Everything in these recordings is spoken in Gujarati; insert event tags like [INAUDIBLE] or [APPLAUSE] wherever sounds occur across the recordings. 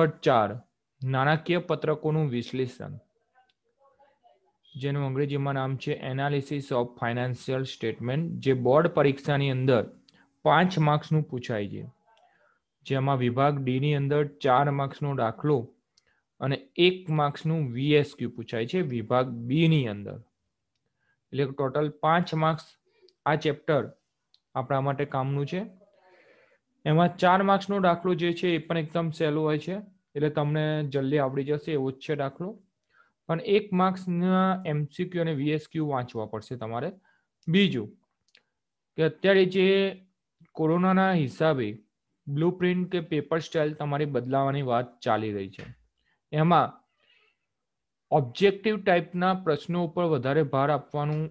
નંબર ચાર નાણાકીય પત્રકોનું વિશ્લેષણ જેનું અંગ્રેજીમાં નામ છે એનાલિસિસ ઓફ ફાઇનાન્શિયલ સ્ટેટમેન્ટ જે બોર્ડ પરીક્ષાની અંદર પાંચ માર્ક્સનું પૂછાય છે જેમાં વિભાગ ડીની અંદર ચાર માર્ક્સનો દાખલો અને એક માર્ક્સનું વીએસક્યુ પૂછાય છે વિભાગ બીની અંદર એટલે ટોટલ પાંચ માર્ક્સ આ ચેપ્ટર આપણા માટે કામનું છે એમાં ચાર માર્ક્સનો દાખલો જે છે એ પણ એકદમ સહેલો હોય છે એટલે તમને જલ્દી આવડી જશે એવો જ છે દાખલો પણ એક માર્ક્સના એમસીક્યુ અને વીએસક્યુ વાંચવા પડશે તમારે બીજું કે અત્યારે જે કોરોનાના હિસાબે બ્લુ પ્રિન્ટ કે પેપર સ્ટાઇલ તમારી બદલાવાની વાત ચાલી રહી છે એમાં ઓબ્જેક્ટિવ ટાઈપના પ્રશ્નો ઉપર વધારે ભાર આપવાનું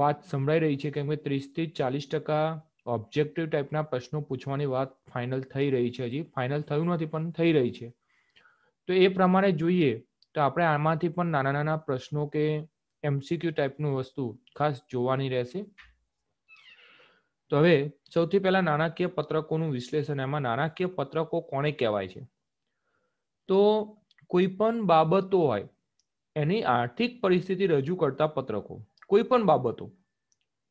વાત સંભળાઈ રહી છે કેમ કે ત્રીસથી ચાલીસ ટકા ઓબ્જેક્ટિવ ટાઈપના પ્રશ્નો પૂછવાની વાત ફાઇનલ થઈ રહી છે હજી ફાઇનલ થયું નથી પણ થઈ રહી છે તો એ પ્રમાણે જોઈએ તો આપણે આમાંથી પણ નાના નાના પ્રશ્નો કે એમસીક્યુ ટાઈપનું વસ્તુ ખાસ જોવાની રહેશે તો હવે સૌથી પહેલા નાણાકીય પત્રકોનું વિશ્લેષણ એમાં નાણાકીય પત્રકો કોને કહેવાય છે તો કોઈ પણ બાબતો હોય એની આર્થિક પરિસ્થિતિ રજૂ કરતા પત્રકો કોઈ પણ બાબતો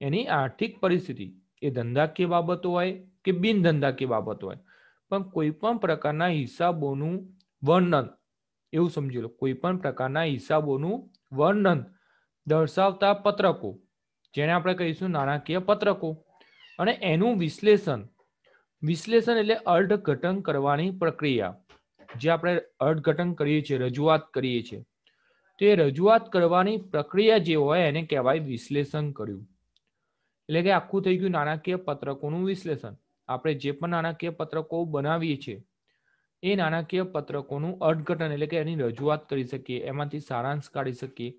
એની આર્થિક પરિસ્થિતિ એ ધંધાકીય બાબતો હોય કે બિન ધંધાકીય બાબતો હોય પણ કોઈ પણ પ્રકારના હિસાબોનું વર્ણન એવું સમજી લો કોઈ પણ પ્રકારના હિસાબોનું વર્ણન દર્શાવતા પત્રકો જેને આપણે કહીશું નાણાકીય પત્રકો અને એનું વિશ્લેષણ વિશ્લેષણ એટલે અર્ધઘટન કરવાની પ્રક્રિયા જે આપણે અર્થઘટન કરીએ છીએ રજૂઆત કરીએ છીએ તે રજૂઆત કરવાની પ્રક્રિયા જે હોય એને કહેવાય વિશ્લેષણ કર્યું એટલે કે આખું થઈ ગયું નાણાકીય પત્રકોનું વિશ્લેષણ આપણે જે પણ નાણાકીય પત્રકો બનાવીએ છીએ એ નાણાકીય પત્રકોનું અર્થઘટન એટલે કે એની રજૂઆત કરી શકીએ એમાંથી સારાંશ કાઢી શકીએ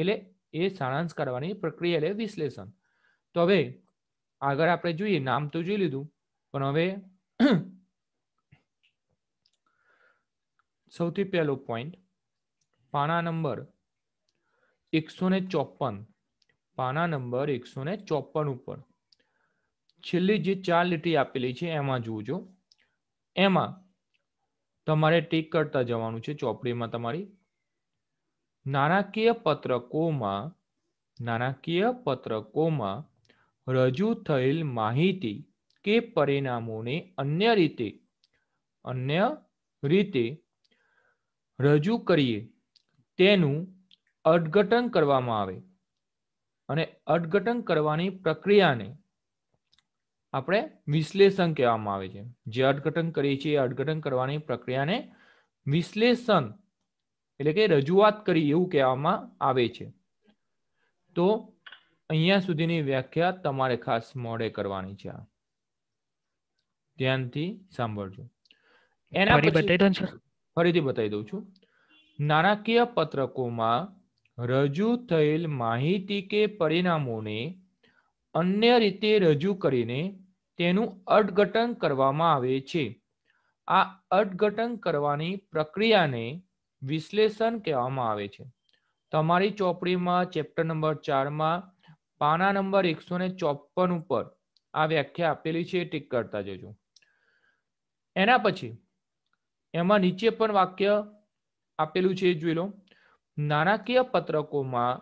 એટલે એ સારાંશ કાઢવાની પ્રક્રિયા એટલે વિશ્લેષણ તો હવે આગળ આપણે જોઈએ નામ તો જોઈ લીધું પણ હવે [CLEARS THROAT] સૌથી પહેલો પોઈન્ટ પાના નંબર એકસો ને ચોપન પાના નંબર એકસો ને ચોપન ઉપર છેલ્લી જે ચાર લીટી આપેલી છે એમાં જોજો એમાં તમારે ટીક કરતા જવાનું છે ચોપડીમાં તમારી નાણાકીય પત્રકોમાં નાણાકીય પત્રકોમાં રજૂ થયેલ માહિતી કે પરિણામોને અન્ય રીતે અન્ય રીતે રજૂ કરીએ તેનું અર્થઘટન કરવામાં આવે અને અર્થઘટન કરવાની પ્રક્રિયાને આપણે વિશ્લેષણ કહેવામાં આવે છે જે અર્થઘટન કરીએ છીએ અર્થઘટન કરવાની પ્રક્રિયાને વિશ્લેષણ એટલે કે રજૂઆત કરી એવું કહેવામાં આવે છે તો અહીંયા સુધીની વ્યાખ્યા તમારે ખાસ મોડે કરવાની છે ધ્યાનથી સાંભળજો એના ફરીથી બતાવી દઉં છું નાણાકીય પત્રકોમાં રજૂ થયેલ માહિતી કે પરિણામોને અન્ય રીતે રજૂ કરીને તેનું અર્થઘટન કરવામાં આવે છે આ અર્થઘટન કરવાની પ્રક્રિયાને વિશ્લેષણ કહેવામાં આવે છે તમારી ચોપડીમાં ચેપ્ટર નંબર ચારમાં પાના નંબર એકસો ને ચોપન ઉપર આ વ્યાખ્યા આપેલી છે ટીક કરતા જજો એના પછી એમાં નીચે પણ વાક્ય આપેલું છે જોઈ લો નાણાકીય પત્રકોમાં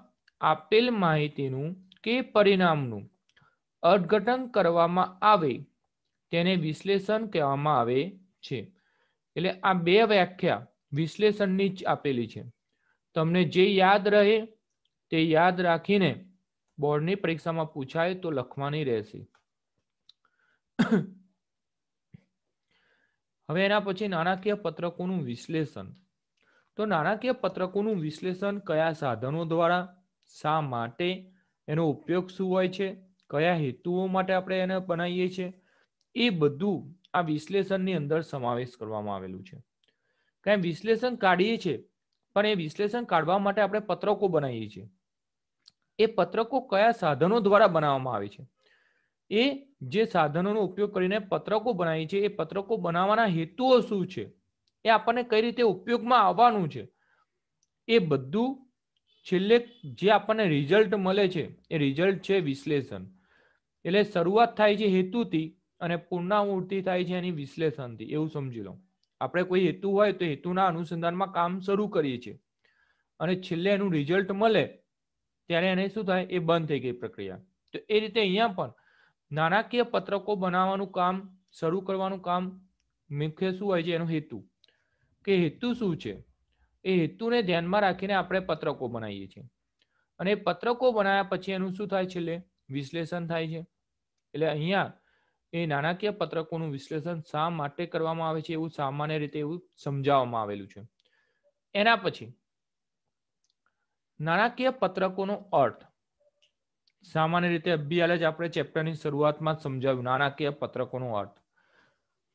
આપેલ માહિતીનું કે પરિણામનું અર્થઘટન કરવામાં આવે તેને વિશ્લેષણ કહેવામાં આવે છે એટલે આ બે વ્યાખ્યા વિશ્લેષણની જ આપેલી છે તમને જે યાદ રહે તે યાદ રાખીને બોર્ડની પરીક્ષામાં પૂછાય તો લખવાની રહેશે હવે એના પછી નાણાકીય પત્રકોનું વિશ્લેષણ તો નાણાકીય પત્રકોનું વિશ્લેષણ કયા સાધનો દ્વારા શા માટે એનો ઉપયોગ શું હોય છે કયા હેતુઓ માટે આપણે એને બનાવીએ છીએ એ બધું આ વિશ્લેષણની અંદર સમાવેશ કરવામાં આવેલું છે કાંઈ વિશ્લેષણ કાઢીએ છીએ પણ એ વિશ્લેષણ કાઢવા માટે આપણે પત્રકો બનાવીએ છીએ એ પત્રકો કયા સાધનો દ્વારા બનાવવામાં આવે છે એ જે સાધનોનો ઉપયોગ કરીને પત્રકો બનાવીએ છીએ એ પત્રકો બનાવવાના હેતુઓ શું છે એ આપણને કઈ રીતે ઉપયોગમાં આવવાનું છે એ બધું છેલ્લે જે આપણને રિઝલ્ટ મળે છે એ રિઝલ્ટ છે વિશ્લેષણ એટલે શરૂઆત થાય છે હેતુથી અને પૂર્ણાવૃત્તિ થાય છે એની વિશ્લેષણથી એવું સમજી લો આપણે કોઈ હેતુ હોય તો હેતુના અનુસંધાનમાં કામ શરૂ કરીએ છીએ અને છેલ્લે એનું રિઝલ્ટ મળે ત્યારે એને શું થાય એ બંધ થઈ ગઈ પ્રક્રિયા તો એ રીતે અહીંયા પણ નાણાકીય પત્રકો બનાવવાનું કામ શરૂ કરવાનું કામ મુખ્ય શું હોય છે એનો હેતુ કે હેતુ શું છે એ હેતુને ધ્યાનમાં રાખીને આપણે પત્રકો બનાવીએ છીએ અને પત્રકો બનાવ્યા પછી એનું શું થાય છેલ્લે વિશ્લેષણ થાય છે એટલે અહીંયા એ નાણાકીય પત્રકોનું વિશ્લેષણ શા માટે કરવામાં આવે છે એવું સામાન્ય રીતે એવું સમજાવવામાં આવેલું છે એના પછી નાણાકીય પત્રકોનો અર્થ સામાન્ય રીતે અભિયાલ જ આપણે ચેપ્ટરની શરૂઆતમાં સમજાવ્યું નાણાકીય પત્રકોનો અર્થ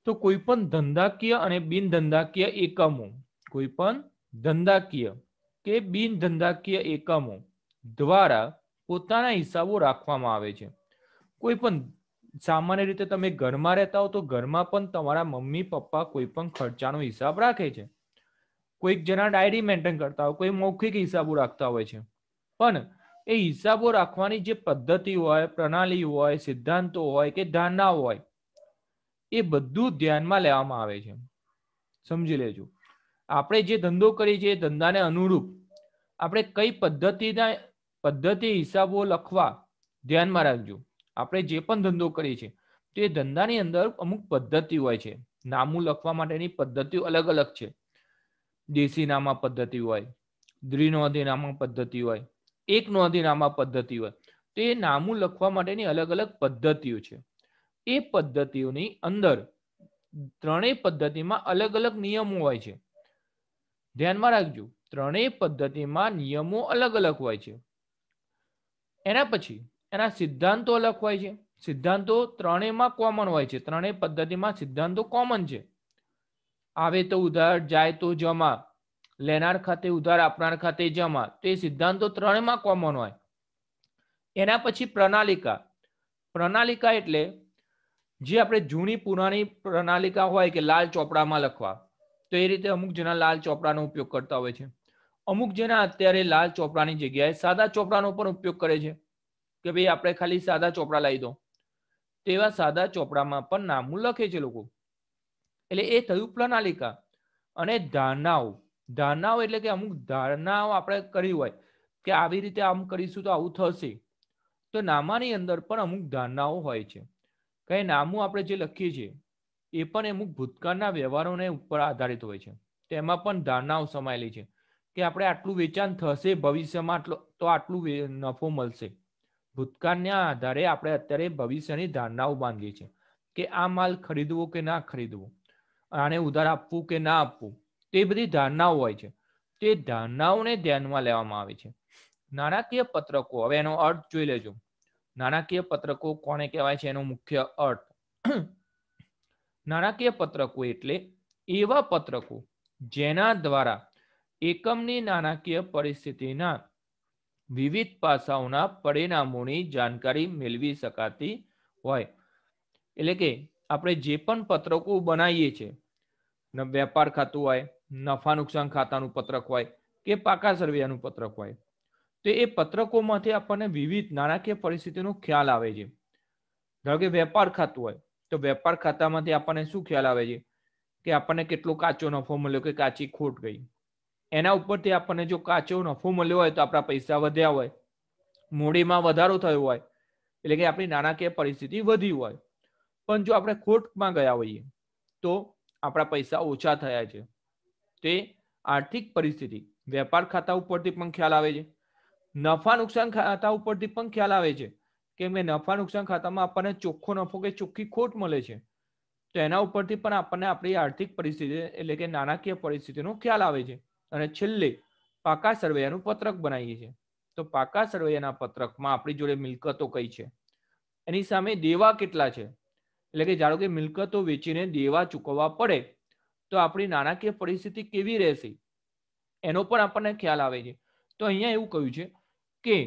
તો કોઈપણ ધંધાકીય અને બિન ધંધાકીય એકમો પણ ધંધાકીય કે બિન ધંધાકીય એકમો દ્વારા પોતાના હિસાબો રાખવામાં આવે છે કોઈ પણ સામાન્ય રીતે તમે ઘરમાં રહેતા હો તો ઘરમાં પણ તમારા મમ્મી પપ્પા કોઈ પણ ખર્ચાનો હિસાબ રાખે છે કોઈક જણા ડાયરી મેન્ટેન કરતા હોય કોઈ મૌખિક હિસાબો રાખતા હોય છે પણ એ હિસાબો રાખવાની જે પદ્ધતિ હોય પ્રણાલી હોય સિદ્ધાંતો હોય કે ધારણા હોય એ બધું ધ્યાનમાં લેવામાં આવે છે સમજી લેજો આપણે જે ધંધો કરીએ છીએ એ ધંધાને અનુરૂપ આપણે કઈ પદ્ધતિના પદ્ધતિ હિસાબો લખવા ધ્યાનમાં રાખજો આપણે જે પણ ધંધો કરીએ છીએ તે ધંધાની અંદર અમુક પદ્ધતિ હોય છે નામું લખવા માટેની પદ્ધતિઓ અલગ અલગ છે દેશી નામા પદ્ધતિ હોય દ્વિનોંધી નામા પદ્ધતિ હોય એક નોંધી નામા પદ્ધતિ હોય તો એ નામું લખવા માટેની અલગ અલગ પદ્ધતિઓ છે એ પદ્ધતિઓની અંદર ત્રણેય પદ્ધતિમાં અલગ અલગ નિયમો હોય છે ધ્યાનમાં રાખજો ત્રણેય પદ્ધતિમાં નિયમો અલગ અલગ હોય છે એના પછી એના સિદ્ધાંતો અલગ હોય છે સિદ્ધાંતો ત્રણેયમાં કોમન હોય છે ત્રણેય પદ્ધતિમાં સિદ્ધાંતો કોમન છે આવે તો ઉધાર જાય તો જમા લેનાર ખાતે ઉધાર આપનાર ખાતે જમા તો એ સિદ્ધાંતો ત્રણેયમાં કોમન હોય એના પછી પ્રણાલિકા પ્રણાલિકા એટલે જે આપણે જૂની પુરાણી પ્રણાલિકા હોય કે લાલ ચોપડામાં લખવા તો એ રીતે અમુક જણા લાલ ચોપડાનો ઉપયોગ કરતા હોય છે અમુક જણા અત્યારે લાલ ચોપડાની જગ્યાએ સાદા ચોપડાનો પણ ઉપયોગ કરે છે કે ભાઈ આપણે ખાલી સાદા ચોપડા લાવી દો તેવા સાદા ચોપડામાં પણ નામું લખે છે લોકો એટલે એ થયું પ્રણાલિકા અને ધારણાઓ ધારણાઓ એટલે કે અમુક ધારણાઓ આપણે કરી હોય કે આવી રીતે આમ કરીશું તો આવું થશે તો નામાની અંદર પણ અમુક ધારણાઓ હોય છે કઈ નામું આપણે જે લખીએ છીએ એ પણ અમુક ભૂતકાળના વ્યવહારોને ઉપર આધારિત હોય છે તેમાં પણ ધારણાઓ સમાયેલી છે કે આપણે આટલું વેચાણ થશે ભવિષ્યમાં આટલો તો આટલું નફો મળશે ભૂતકાળના આધારે આપણે અત્યારે ભવિષ્યની ધારણાઓ બાંધીએ છીએ કે આ માલ ખરીદવો કે ના ખરીદવો આને ઉધાર આપવું કે ના આપવું તે બધી ધારણાઓ હોય છે તે ધારણાઓને ધ્યાનમાં લેવામાં આવે છે નાણાકીય પત્રકો હવે એનો અર્થ જોઈ લેજો નાણાકીય પત્રકો કોને કહેવાય છે એનો મુખ્ય અર્થ [CLEARS THROAT] નાણાકીય પત્રકો એટલે એવા પત્રકો જેના દ્વારા એકમની નાણાકીય પરિસ્થિતિના વિવિધ પાસાઓના પરિણામોની જાણકારી મેળવી શકાતી હોય એટલે કે આપણે જે પણ પત્રકો બનાવીએ છીએ વેપાર ખાતું હોય નફા નુકસાન ખાતાનું પત્રક હોય કે પાકા સર્વેનું પત્રક હોય તો એ પત્રકોમાંથી આપણને વિવિધ નાણાકીય પરિસ્થિતિનો ખ્યાલ આવે છે ધારો કે વેપાર ખાતું હોય તો વેપાર ખાતામાંથી આપણને શું ખ્યાલ આવે છે કે આપણને કેટલો કાચો નફો મળ્યો કે કાચી ખોટ ગઈ એના ઉપરથી આપણને જો કાચો નફો મળ્યો હોય તો આપણા પૈસા વધ્યા હોય મૂડીમાં વધારો થયો હોય એટલે કે આપણી નાણાકીય પરિસ્થિતિ વધી હોય પણ જો આપણે ખોટમાં ગયા હોઈએ તો આપણા પૈસા ઓછા થયા છે તે આર્થિક પરિસ્થિતિ વેપાર ખાતા ઉપરથી પણ ખ્યાલ આવે છે નફા નુકસાન ખાતા ઉપરથી પણ ખ્યાલ આવે છે કે મેં નફા નુકસાન ખાતામાં આપણને ચોખ્ખો નફો કે ચોખ્ખી ખોટ મળે છે તો એના ઉપરથી પણ આપણને આપણી આર્થિક પરિસ્થિતિ એટલે કે નાણાકીય પરિસ્થિતિનો ખ્યાલ આવે છે અને છેલ્લે પાકા સરવૈયાનું પત્રક બનાવીએ છીએ તો પાકા સરવૈયાના પત્રકમાં આપણી જોડે મિલકતો કઈ છે એની સામે દેવા કેટલા છે એટલે કે જાણો કે મિલકતો વેચીને દેવા ચૂકવવા પડે તો આપણી નાણાકીય પરિસ્થિતિ કેવી રહેશે એનો પણ આપણને ખ્યાલ આવે છે તો અહીંયા એવું કહ્યું છે કે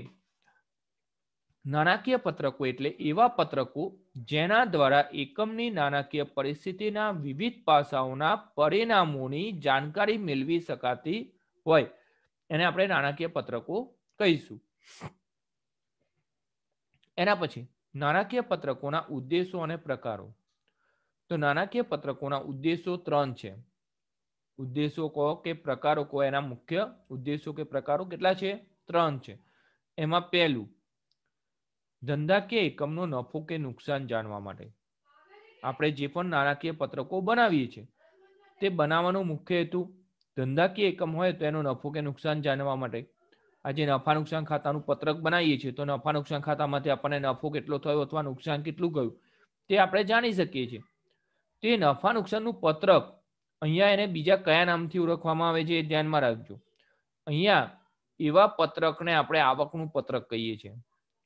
નાણાકીય પત્રકો એટલે એવા પત્રકો જેના દ્વારા એકમની નાણાકીય પરિસ્થિતિના વિવિધ પાસાઓના પરિણામોની જાણકારી મેળવી શકાતી હોય એને આપણે નાણાકીય પત્રકો કહીશું એના પછી નાણાકીય પત્રકોના ઉદ્દેશો અને પ્રકારો તો નાણાકીય પત્રકોના ઉદ્દેશો ત્રણ છે ઉદ્દેશો કહો કે પ્રકારો કહો એના મુખ્ય ઉદ્દેશો કે પ્રકારો કેટલા છે ત્રણ છે એમાં પહેલું ધંધાકીય એકમનો નફો કે નુકસાન જાણવા માટે આપણે જે પણ નાણાકીય પત્રકો બનાવીએ છીએ તે બનાવવાનો મુખ્ય હેતુ ધંધાકીય એકમ હોય તો એનો નફો કે નુકસાન જાણવા માટે આજે નફા નુકસાન ખાતાનું પત્રક બનાવીએ છીએ તો નફા નુકસાન ખાતામાંથી આપણને નફો કેટલો થયો અથવા નુકસાન કેટલું ગયું તે આપણે જાણી શકીએ છીએ તે નફા નુકસાનનું પત્રક અહીંયા એને બીજા કયા નામથી ઓળખવામાં આવે છે એ ધ્યાનમાં રાખજો અહીંયા એવા પત્રકને આપણે આવકનું પત્રક કહીએ છીએ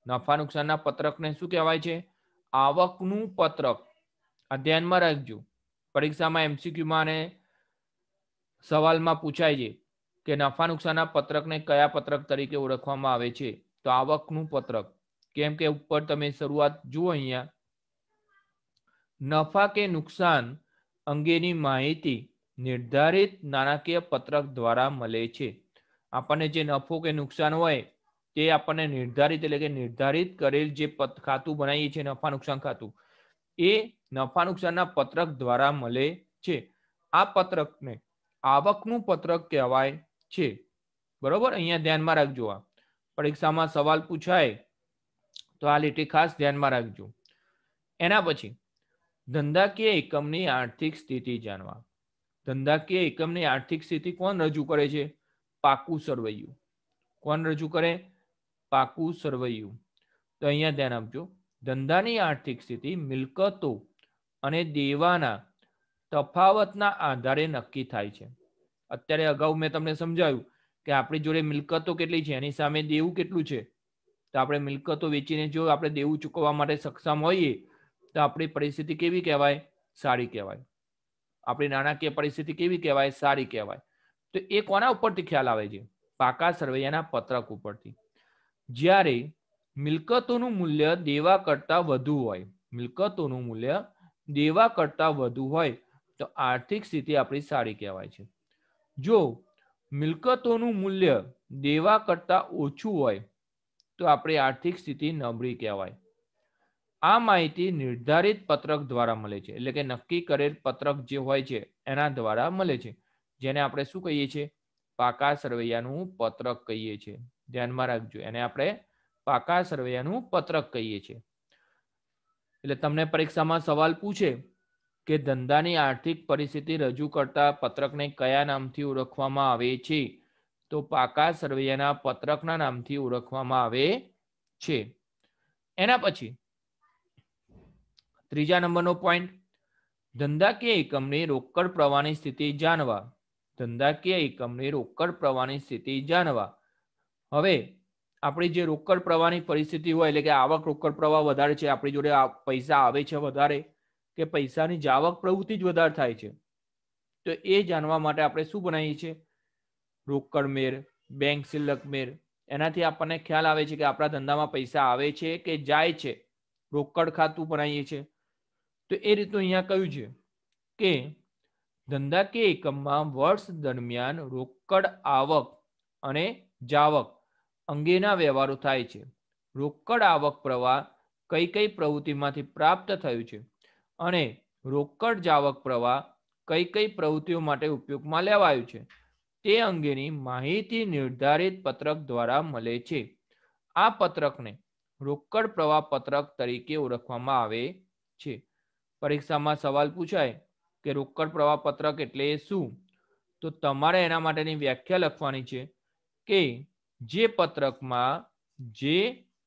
નફા નુકસાનના પત્રકને શું કહેવાય છે આવકનું પત્રક આ ધ્યાનમાં રાખજો પરીક્ષામાં એમસીક્યુમાં અને સવાલમાં પૂછાય છે કે નફા નુકસાનના પત્રકને કયા પત્રક તરીકે ઓળખવામાં આવે છે તો આવકનું પત્રક કેમ કે ઉપર તમે શરૂઆત જુઓ અહીંયા નફા કે નુકસાન અંગેની માહિતી નિર્ધારિત નાણાકીય પત્રક દ્વારા મળે છે આપણને જે નફો કે નુકસાન હોય તે આપણને નિર્ધારિત એટલે કે નિર્ધારિત કરેલ જે ખાતું બનાવીએ છીએ નફા નુકસાન ખાતું એ નફા નુકસાનના પત્રક દ્વારા મળે છે આ પત્રકને આવકનું પત્રક કહેવાય છે બરોબર અહીંયા ધ્યાનમાં રાખજો આ પરીક્ષામાં સવાલ પૂછાય તો આ લીટી ખાસ ધ્યાનમાં રાખજો એના પછી ધંધાકીય એકમની આર્થિક સ્થિતિ જાણવા ધંધાકીય એકમની આર્થિક સ્થિતિ કોણ રજૂ કરે છે પાકું સરવૈયું કોણ રજૂ કરે પાકું સરવૈયું તો અહીંયા ધ્યાન આપજો ધંધાની આર્થિક સ્થિતિ મિલકતો અને દેવાના તફાવતના આધારે નક્કી થાય છે અત્યારે અગાઉ મેં તમને સમજાવ્યું કે આપણી જોડે મિલકતો કેટલી છે એની સામે દેવું કેટલું છે તો આપણે મિલકતો વેચીને જો આપણે દેવું ચૂકવવા માટે સક્ષમ હોઈએ તો આપણી પરિસ્થિતિ કેવી કહેવાય સારી કહેવાય આપણી નાણાકીય પરિસ્થિતિ કેવી કહેવાય સારી કહેવાય તો એ કોના ઉપરથી ખ્યાલ આવે છે પાકા સરવૈયાના પત્રક ઉપરથી જ્યારે મિલકતોનું મૂલ્ય દેવા કરતાં વધુ હોય મિલકતોનું મૂલ્ય દેવા કરતાં વધુ હોય તો આર્થિક સ્થિતિ આપણી સારી કહેવાય છે જો મિલકતોનું મૂલ્ય દેવા કરતાં ઓછું હોય તો આપણી આર્થિક સ્થિતિ નબળી કહેવાય આ માહિતી નિર્ધારિત પત્રક દ્વારા મળે છે એટલે કે નક્કી કરેલ પત્રક જે હોય છે એના દ્વારા મળે છે જેને આપણે શું કહીએ છીએ પાકા સરવૈયાનું પત્રક કહીએ છીએ ધ્યાનમાં રાખજો એને આપણે પાકા સરવૈયાનું પત્રક કહીએ છીએ એટલે તમને પરીક્ષામાં સવાલ પૂછે કે ધંધાની આર્થિક પરિસ્થિતિ રજૂ કરતા પત્રકને કયા નામથી ઓળખવામાં આવે છે તો પાકા સરવૈયાના પત્રકના નામથી ઓળખવામાં આવે છે એના પછી ત્રીજા નંબરનો પોઈન્ટ ધંધાકીય એકમની રોકડ પ્રવાહની સ્થિતિ જાણવા ધંધાકીય એકમની રોકડ પ્રવાહની સ્થિતિ જાણવા હવે આપણી જે રોકડ પ્રવાહની પરિસ્થિતિ હોય એટલે કે આવક રોકડ પ્રવાહ વધારે છે આપણી જોડે પૈસા આવે છે વધારે કે પૈસાની જાવક પ્રવૃત્તિ જ વધારે થાય છે તો એ જાણવા માટે આપણે શું બનાવીએ છીએ રોકડ મેર બેંક શિલ્લક મેર એનાથી આપણને ખ્યાલ આવે છે કે આપણા ધંધામાં પૈસા આવે છે કે જાય છે રોકડ ખાતું બનાવીએ છીએ તો એ રીતનું અહીંયા કહ્યું છે કે ધંધાકીય એકમમાં વર્ષ દરમિયાન રોકડ આવક અને જાવક અંગેના વ્યવહારો થાય છે રોકડ આવક પ્રવાહ કઈ કઈ પ્રવૃત્તિમાંથી પ્રાપ્ત થયું છે અને રોકડ જાવક પ્રવાહ કઈ કઈ પ્રવૃત્તિઓ માટે ઉપયોગમાં લેવાયું છે તે અંગેની માહિતી નિર્ધારિત પત્રક દ્વારા મળે છે આ પત્રકને રોકડ પ્રવાહ પત્રક તરીકે ઓળખવામાં આવે છે પરીક્ષામાં સવાલ પૂછાય કે રોકડ પ્રવાહ પત્રક એટલે શું તો તમારે એના માટેની વ્યાખ્યા લખવાની છે કે જે પત્રકમાં જે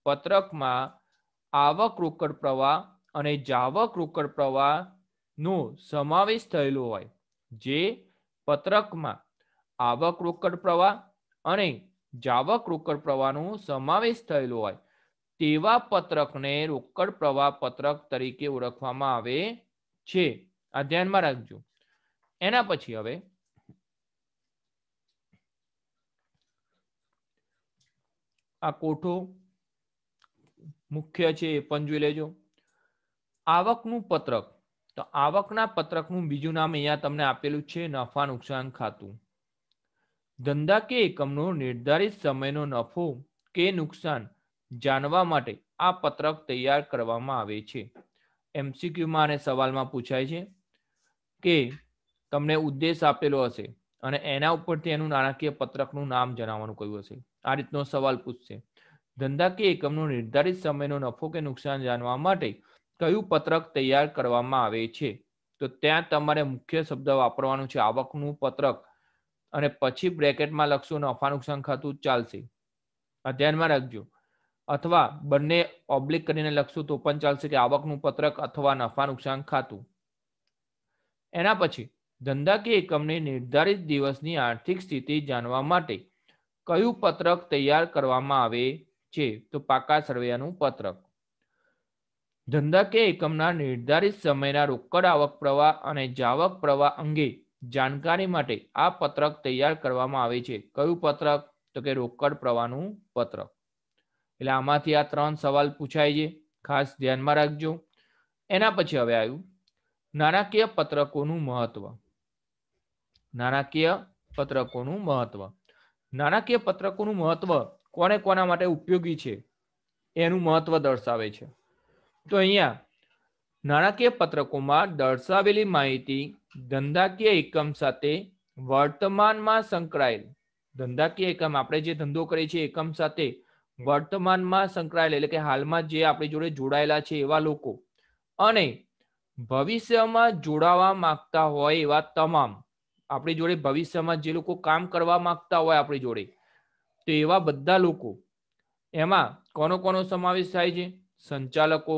પત્રકમાં આવક રોકડ પ્રવાહ અને જાવક રોકડ પ્રવાહનો સમાવેશ થયેલો હોય જે પત્રકમાં આવક રોકડ પ્રવાહ અને જાવક રોકડ પ્રવાહનો સમાવેશ થયેલો હોય તેવા પત્રકને રોકડ પ્રવાહ પત્રક તરીકે ઓળખવામાં આવે છે આ ધ્યાનમાં રાખજો એના પછી હવે આ કોઠો મુખ્ય છે એ પણ જોઈ લેજો આવકનું પત્રક તો આવકના પત્રકનું બીજું નામ અહીંયા તમને આપેલું છે નફા નુકસાન ખાતું ધંધા કે એકમનો નિર્ધારિત સમયનો નફો કે નુકસાન જાણવા માટે આ પત્રક તૈયાર કરવામાં આવે છે એમસીક્યુમાં અને સવાલમાં પૂછાય છે કે તમને ઉદ્દેશ આપેલો હશે અને એના ઉપરથી એનું નાણાકીય પત્રકનું નામ જણાવવાનું કહ્યું હશે આ રીતનો સવાલ પૂછશે ધંધાકીય એકમનો નિર્ધારિત સમયનો નફો કે નુકસાન જાણવા માટે કયું પત્રક તૈયાર કરવામાં આવે છે તો ત્યાં તમારે મુખ્ય શબ્દ વાપરવાનું છે આવકનું પત્રક અને પછી બ્રેકેટમાં લખશો નફા નુકસાન ખાતું ચાલશે આ ધ્યાનમાં રાખજો અથવા બંને ઓબ્લિક કરીને લખશો તો પણ ચાલશે કે આવકનું પત્રક અથવા નફા નુકસાન ખાતું એના પછી ધંધાકીય એકમને નિર્ધારિત દિવસની આર્થિક સ્થિતિ જાણવા માટે કયું પત્રક તૈયાર કરવામાં આવે છે તો પાકા સર્વેયાનું પત્રક ધંધાકીય એકમના નિર્ધારિત સમયના રોકડ આવક પ્રવાહ અને જાવક પ્રવાહ અંગે જાણકારી માટે આ પત્રક તૈયાર કરવામાં આવે છે કયું પત્રક તો કે રોકડ પ્રવાહનું પત્રક એટલે આમાંથી આ ત્રણ સવાલ પૂછાય છે ખાસ ધ્યાનમાં રાખજો એના પછી હવે આવ્યું નાણાકીય પત્રકોનું મહત્વ નાણાકીય પત્રકોનું મહત્વ નાણાકીય પત્રકોનું મહત્વ કોને કોના માટે ઉપયોગી છે એનું મહત્વ દર્શાવે છે તો અહીંયા નાણાકીય પત્રકોમાં દર્શાવેલી માહિતી ધંધાકીય એકમ સાથે વર્તમાનમાં સંકળાયેલ ધંધાકીય એકમ આપણે જે ધંધો કરીએ છીએ એકમ સાથે વર્તમાનમાં સંકળાયેલ એટલે કે હાલમાં જે આપણી જોડે જોડાયેલા છે એવા લોકો અને ભવિષ્યમાં જોડાવા માંગતા હોય એવા તમામ આપણી જોડે ભવિષ્યમાં જે લોકો કામ કરવા માંગતા હોય આપણી જોડે તો એવા બધા લોકો એમાં કોનો કોનો સમાવેશ થાય છે સંચાલકો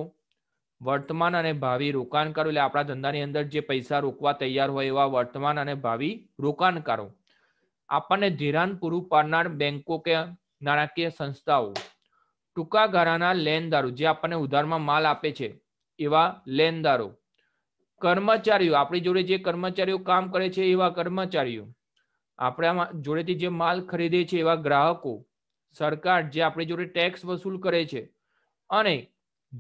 વર્તમાન અને ભાવિ રોકાણકારો એટલે આપણા ધંધાની અંદર જે પૈસા રોકવા તૈયાર હોય એવા વર્તમાન અને ભાવિ રોકાણકારો આપણને ધિરાણ પૂરું પાડનાર બેંકો કે નાણાકીય સંસ્થાઓ ટૂંકા ગાળાના લેનદારો જે આપણને ઉધારમાં માલ આપે છે એવા લેનદારો કર્મચારીઓ આપણી જોડે જે કર્મચારીઓ કામ કરે છે એવા કર્મચારીઓ આપણા જોડેથી જે માલ ખરીદે છે એવા ગ્રાહકો સરકાર જે આપણી જોડે ટેક્સ વસૂલ કરે છે અને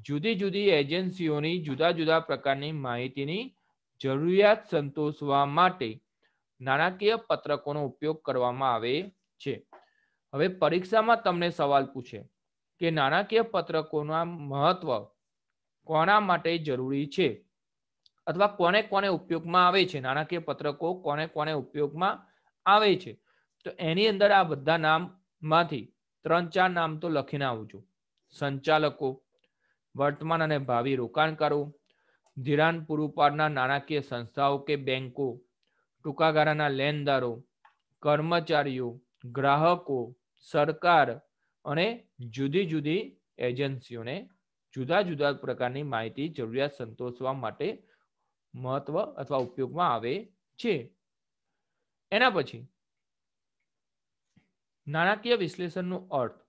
જુદી જુદી એજન્સીઓની જુદા જુદા પ્રકારની માહિતીની જરૂરિયાત સંતોષવા માટે નાણાકીય પત્રકોનો ઉપયોગ કરવામાં આવે છે હવે પરીક્ષામાં તમને સવાલ પૂછે કે નાણાકીય પત્રકોના મહત્વ કોના માટે જરૂરી છે અથવા કોને કોને ઉપયોગમાં આવે છે નાણાકીય પત્રકો કોને કોને ઉપયોગમાં આવે છે તો એની અંદર આ બધા નામમાંથી ત્રણ ચાર નામ તો લખીને આવજો સંચાલકો વર્તમાન અને ભાવિ રોકાણકારો ધિરાણ પૂરું પાડનાર નાણાકીય સંસ્થાઓ કે બેંકો ટૂંકાગાળાના ગાળાના લેનદારો કર્મચારીઓ ગ્રાહકો સરકાર અને જુદી જુદી એજન્સીઓને જુદા જુદા પ્રકારની માહિતી જરૂરિયાત સંતોષવા માટે મહત્વ અથવા ઉપયોગમાં આવે છે એના પછી નાણાકીય વિશ્લેષણનો અર્થ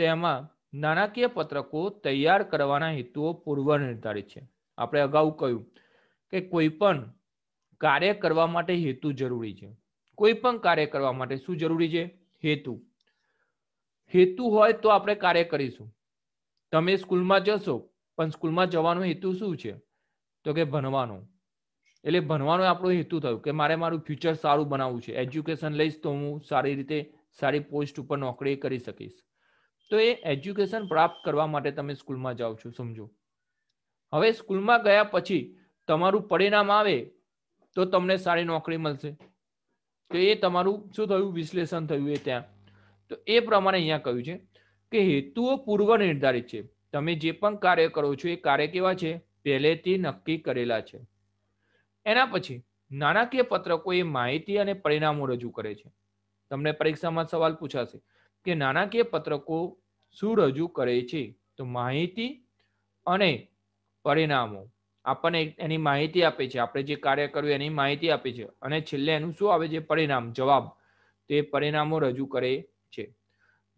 તેમાં નાણાકીય પત્રકો તૈયાર કરવાના હેતુઓ પૂર્વ નિર્ધારિત છે આપણે અગાઉ કહ્યું કે કોઈ પણ કાર્ય કરવા માટે હેતુ જરૂરી છે કોઈ પણ કાર્ય કરવા માટે શું જરૂરી છે હેતુ હેતુ હોય તો આપણે કાર્ય કરીશું તમે સ્કૂલમાં જશો પણ સ્કૂલમાં જવાનો હેતુ શું છે તો કે ભણવાનું એટલે ભણવાનો આપણો હેતુ થયો કે મારે મારું ફ્યુચર સારું બનાવવું છે એજ્યુકેશન લઈશ તો હું સારી રીતે સારી પોસ્ટ ઉપર નોકરી કરી શકીશ તો એ એજ્યુકેશન પ્રાપ્ત કરવા માટે તમે સ્કૂલમાં જાઓ છો સમજો હવે સ્કૂલમાં ગયા પછી તમારું પરિણામ આવે તો તમને સારી નોકરી મળશે તો એ તમારું શું થયું વિશ્લેષણ થયું એ ત્યાં તો એ પ્રમાણે અહીંયા કહ્યું છે કે હેતુઓ પૂર્વ નિર્ધારિત છે તમે જે પણ કાર્ય કરો છો એ કાર્ય કેવા છે પહેલેથી નક્કી કરેલા છે એના પછી નાણાકીય પત્રકો એ માહિતી અને પરિણામો રજૂ કરે છે તમને પરીક્ષામાં સવાલ પૂછાશે કે નાણાકીય પત્રકો શું રજૂ કરે છે તો માહિતી અને પરિણામો આપણને એની માહિતી આપે છે આપણે જે કાર્ય કર્યું એની માહિતી આપે છે અને છેલ્લે એનું શું આવે છે પરિણામ જવાબ તે પરિણામો રજૂ કરે છે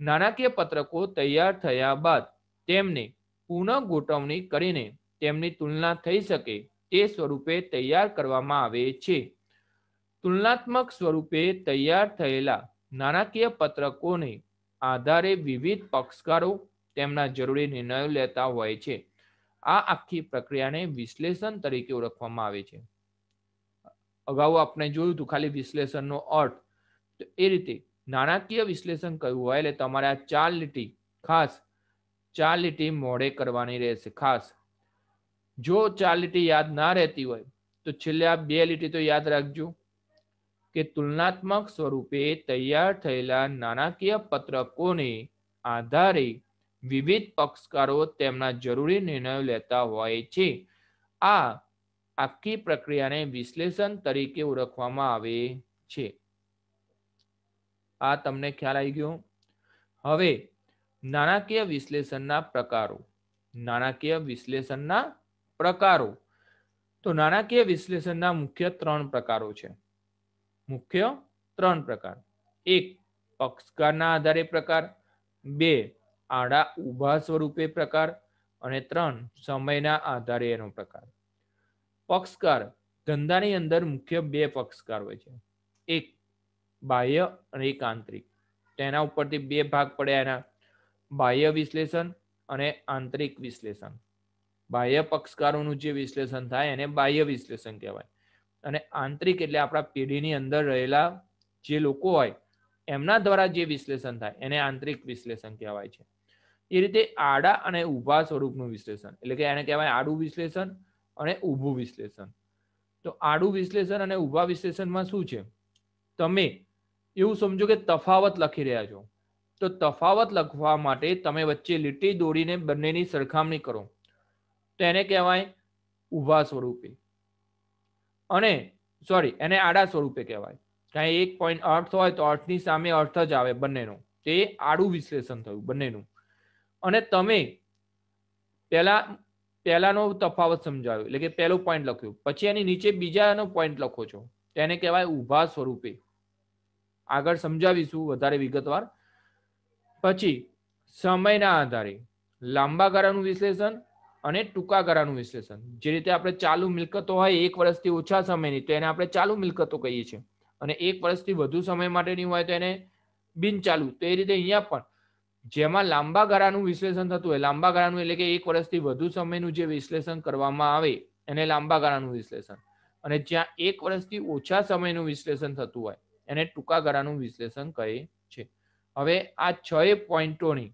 નાણાકીય પત્રકો તૈયાર થયા બાદ તેમને પુનઃ ગોઠવણી કરીને તેમની તુલના થઈ શકે તે સ્વરૂપે તૈયાર કરવામાં આવે છે તુલનાત્મક સ્વરૂપે તૈયાર થયેલા નાણાકીય પત્રકોને આધારે વિવિધ પક્ષકારો તેમના જરૂરી નિર્ણયો લેતા હોય છે આ આખી પ્રક્રિયાને વિશ્લેષણ તરીકે ઓળખવામાં આવે છે અગાઉ આપણે જોયું હતું ખાલી વિશ્લેષણનો અર્થ તો એ રીતે નાણાકીય વિશ્લેષણ કહ્યું હોય એટલે તમારે આ ચાર લીટી ખાસ ચાર લીટી મોડે કરવાની રહેશે ખાસ જો ચાર લીટી યાદ ના રહેતી હોય તો છેલ્લે આ બે લીટી તો યાદ રાખજો કે તુલનાત્મક સ્વરૂપે તૈયાર થયેલા નાણાકીય પત્રકોને આધારે વિવિધ પક્ષકારો તેમના જરૂરી નિર્ણયો લેતા હોય છે આ આખી પ્રક્રિયાને વિશ્લેષણ તરીકે ઓળખવામાં આવે છે આ તમને ખ્યાલ આવી ગયો હવે નાણાકીય વિશ્લેષણના પ્રકારો નાણાકીય વિશ્લેષણના પ્રકારો તો નાણાકીય વિશ્લેષણના મુખ્ય ત્રણ પ્રકારો છે મુખ્ય ત્રણ પ્રકાર એક પક્ષકારના આધારે પ્રકાર બે આડા ઊભા સ્વરૂપે પ્રકાર અને ત્રણ સમયના આધારે એનો પ્રકાર પક્ષકાર ધંધાની અંદર મુખ્ય બે પક્ષકાર હોય છે એક બાહ્ય અને એક આંતરિક તેના ઉપરથી બે ભાગ પડ્યા એના બાહ્ય વિશ્લેષણ અને આંતરિક વિશ્લેષણ બાહ્ય પક્ષકારોનું જે વિશ્લેષણ થાય એને બાહ્ય વિશ્લેષણ કહેવાય અને આંતરિક એટલે આપણા પેઢીની અંદર રહેલા જે લોકો હોય એમના દ્વારા જે વિશ્લેષણ થાય એને આંતરિક વિશ્લેષણ કહેવાય છે એ રીતે આડા અને ઊભા સ્વરૂપનું વિશ્લેષણ એટલે કે એને કહેવાય આડું વિશ્લેષણ અને ઊભું વિશ્લેષણ તો આડું વિશ્લેષણ અને ઊભા વિશ્લેષણમાં શું છે તમે એવું સમજો કે તફાવત લખી રહ્યા છો તો તફાવત લખવા માટે તમે વચ્ચે લીટી દોડીને બંનેની સરખામણી કરો તેને કહેવાય ઊભા સ્વરૂપે અને સોરી એને આડા સ્વરૂપે કહેવાય કાંઈ એક પોઈન્ટ અર્થ હોય તો અર્થની સામે અર્થ જ આવે બંનેનો તે આડું વિશ્લેષણ થયું બંનેનું અને તમે પહેલા પહેલાનો તફાવત સમજાવ્યો એટલે કે પહેલો પોઈન્ટ લખ્યો પછી એની નીચે બીજાનો પોઈન્ટ લખો છો તેને કહેવાય ઊભા સ્વરૂપે આગળ સમજાવીશું વધારે વિગતવાર પછી સમયના આધારે લાંબા ગાળાનું વિશ્લેષણ અને ટૂંકા ગાળાનું વિશ્લેષણ જે રીતે આપણે ચાલુ મિલકતો હોય એક વર્ષથી ઓછા સમયની તો એને આપણે ચાલુ મિલકતો કહીએ છીએ અને એક વર્ષથી વધુ સમય માટેની હોય તો એને બિનચાલુ તો એ રીતે અહીંયા પણ જેમાં લાંબા ગાળાનું વિશ્લેષણ થતું હોય લાંબા ગાળાનું એટલે કે એક વર્ષથી વધુ સમયનું જે વિશ્લેષણ કરવામાં આવે એને લાંબા ગાળાનું વિશ્લેષણ અને જ્યાં એક વર્ષથી ઓછા સમયનું વિશ્લેષણ થતું હોય એને ટૂંકા ગાળાનું વિશ્લેષણ કહે છે હવે આ છ પોઈન્ટોની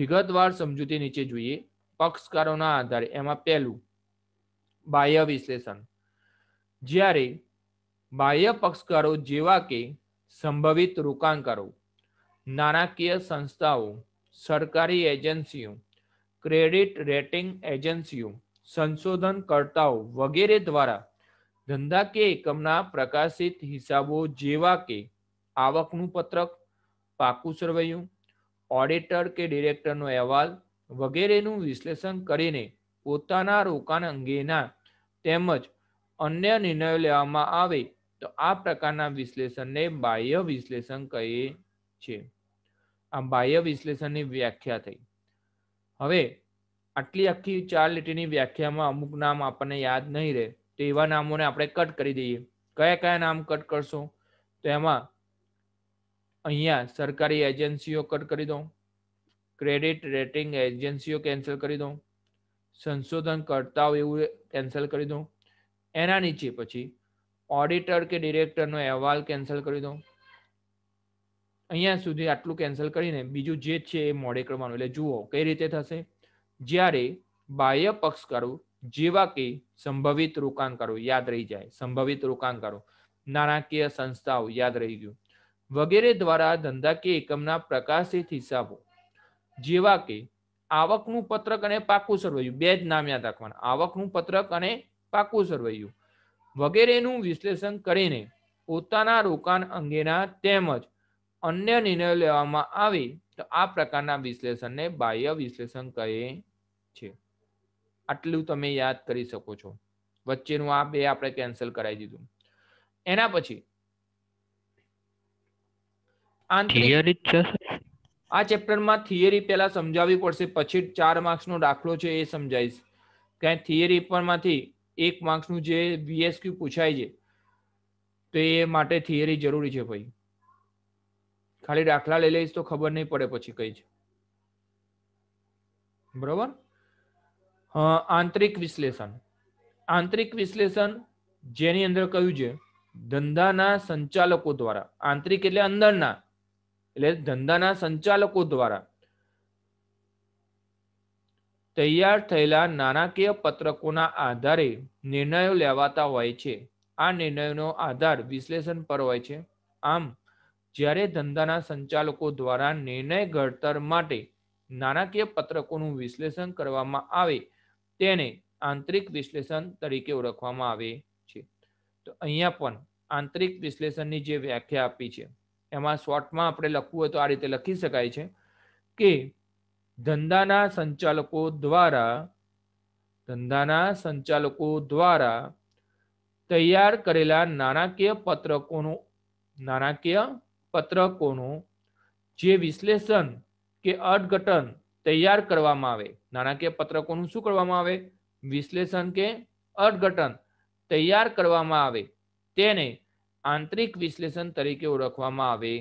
વિગતવાર સમજૂતી નીચે જોઈએ પક્ષકારોના આધારે એમાં પહેલું બાહ્ય વિશ્લેષણ જ્યારે બાહ્ય પક્ષકારો જેવા કે સંભવિત રોકાણકારો નાણાકીય સંસ્થાઓ સરકારી એજન્સીઓ ક્રેડિટ રેટિંગ એજન્સીઓ સંશોધનકર્તાઓ વગેરે દ્વારા ધંધાકીય એકમના પ્રકાશિત હિસાબો જેવા કે આવકનું પત્રક પાકું સરવૈયું ઓડિટર કે ડિરેક્ટરનો અહેવાલ વગેરેનું વિશ્લેષણ કરીને પોતાના રોકાણ અંગેના તેમજ અન્ય નિર્ણયો લેવામાં આવે તો આ પ્રકારના વિશ્લેષણને બાહ્ય વિશ્લેષણ કહે છે આ બાહ્ય વિશ્લેષણની વ્યાખ્યા થઈ હવે આટલી આખી ચાર લીટીની વ્યાખ્યામાં અમુક નામ આપણને યાદ નહીં રહે તો એવા નામોને આપણે કટ કરી દઈએ કયા કયા નામ કટ કરશો તો એમાં અહીંયા સરકારી એજન્સીઓ કટ કરી દઉં ક્રેડિટ રેટિંગ એજન્સીઓ કેન્સલ કરી દઉં સંશોધન કરતાઓ એવું કેન્સલ કરી દઉં એના નીચે પછી ઓડિટર કે ડિરેક્ટરનો અહેવાલ કેન્સલ કરી દઉં અહીંયા સુધી આટલું કેન્સલ કરીને બીજું જે છે એ મોડે કરવાનું એટલે જુઓ કઈ રીતે થશે જ્યારે બાહ્ય પક્ષકારો જેવા કે સંભવિત રોકાણકારો યાદ રહી જાય સંભવિત રોકાણકારો નાણાકીય સંસ્થાઓ યાદ રહી ગયું વગેરે દ્વારા ધંધાકીય એકમના પ્રકાશિત હિસાબો જેવા કે આવકનું પત્રક અને પાકું સરવૈયું બે જ નામ યાદ રાખવાના આવકનું પત્રક અને પાકું સરવૈયું વગેરેનું વિશ્લેષણ કરીને પોતાના રોકાણ અંગેના તેમજ અન્ય નિર્ણયો લેવામાં આવે તો આ પ્રકારના વિશ્લેષણને બાહ્ય વિશ્લેષણ કહે છે આટલું તમે યાદ કરી શકો છો વચ્ચેનું આ બે આપણે કેન્સલ કરાવી દીધું એના પછી થિયરી છે આ ચેપ્ટરમાં થિયરી પહેલા સમજાવવી પડશે પછી ચાર માર્ક્સનો દાખલો છે એ સમજાવીશ ક્યાંય થિયરી પરમાંથી એક માર્ક્સનું જે વીએસક્યુ પૂછાય છે તો એ માટે થિયરી જરૂરી છે ભાઈ ખાલી દાખલા લઈ લઈશ તો ખબર નહીં પડે પછી કઈ છે બરોબર આંતરિક વિશ્લેષણ આંતરિક વિશ્લેષણ જેની અંદર કહ્યું છે ધંધાના સંચાલકો દ્વારા આંતરિક એટલે અંદરના એટલે ધંધાના સંચાલકો દ્વારા તૈયાર થયેલા નાણાકીય પત્રકોના આધારે નિર્ણયો લેવાતા હોય છે આ નિર્ણયોનો આધાર વિશ્લેષણ પર હોય છે આમ જ્યારે ધંધાના સંચાલકો દ્વારા નિર્ણય ઘડતર માટે નાણાકીય પત્રકોનું વિશ્લેષણ કરવામાં આવે તેને આંતરિક વિશ્લેષણ તરીકે ઓળખવામાં આવે છે તો અહીંયા પણ આંતરિક વિશ્લેષણની જે વ્યાખ્યા આપી છે એમાં શોર્ટમાં આપણે લખવું હોય તો આ રીતે લખી શકાય છે કે ધંધાના સંચાલકો દ્વારા ધંધાના સંચાલકો દ્વારા તૈયાર કરેલા નાણાકીય પત્રકોનું નાણાકીય પત્રકોનું જે વિશ્લેષણ કે અર્થઘટન તૈયાર કરવામાં આવે નાણાકીય પત્રકોનું શું કરવામાં આવે વિશ્લેષણ કે અર્થઘટન તૈયાર કરવામાં આવે તેને આંતરિક વિશ્લેષણ તરીકે ઓળખવામાં આવે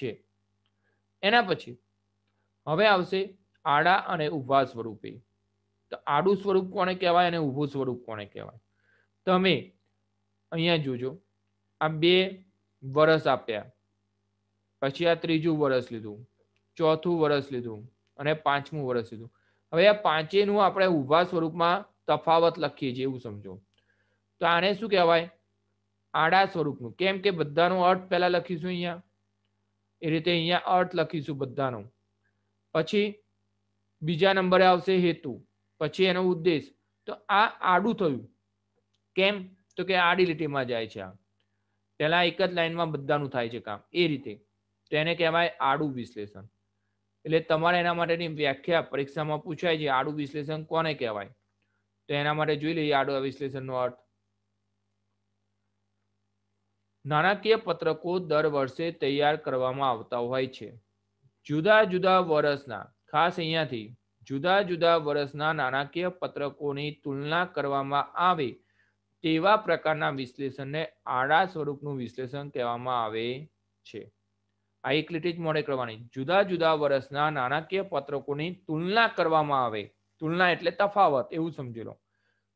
છે એના પછી હવે આવશે આડા અને ઉભા સ્વરૂપે તો આડું સ્વરૂપ કોને કહેવાય અને ઊભું સ્વરૂપ કોને કહેવાય તમે અહીંયા જોજો આ બે વરસ આપ્યા પછી આ ત્રીજું વરસ લીધું ચોથું વર્ષ લીધું અને પાંચમું વર્ષ લીધું હવે આ પાંચેનું આપણે ઊભા સ્વરૂપમાં તફાવત લખીએ છીએ એવું સમજો તો આને શું કહેવાય આડા સ્વરૂપનું કેમ કે બધાનો અર્થ પહેલા લખીશું અહીંયા એ રીતે અહીંયા અર્થ લખીશું બધાનો પછી બીજા નંબરે આવશે હેતુ પછી એનો ઉદ્દેશ તો આ આડું થયું કેમ તો કે આડી લીટીમાં જાય છે આ પહેલા એક જ લાઈનમાં બધાનું થાય છે કામ એ રીતે તો એને કહેવાય આડું વિશ્લેષણ એટલે તમારે એના માટેની વ્યાખ્યા પરીક્ષામાં પૂછાય છે આડું વિશ્લેષણ કોને કહેવાય તો એના માટે જોઈ લઈએ આડું વિશ્લેષણનો અર્થ નાણાકીય પત્રકો દર વર્ષે તૈયાર કરવામાં આવતા હોય છે જુદા જુદા વર્ષના ખાસ અહીંયાથી જુદા જુદા વર્ષના નાણાકીય પત્રકોની તુલના કરવામાં આવે તેવા પ્રકારના વિશ્લેષણને આડા સ્વરૂપનું વિશ્લેષણ કહેવામાં આવે છે આ એક લીટી જ મોડે કરવાની જુદા જુદા વર્ષના નાણાકીય પત્રકોની તુલના કરવામાં આવે તુલના એટલે તફાવત એવું સમજી લો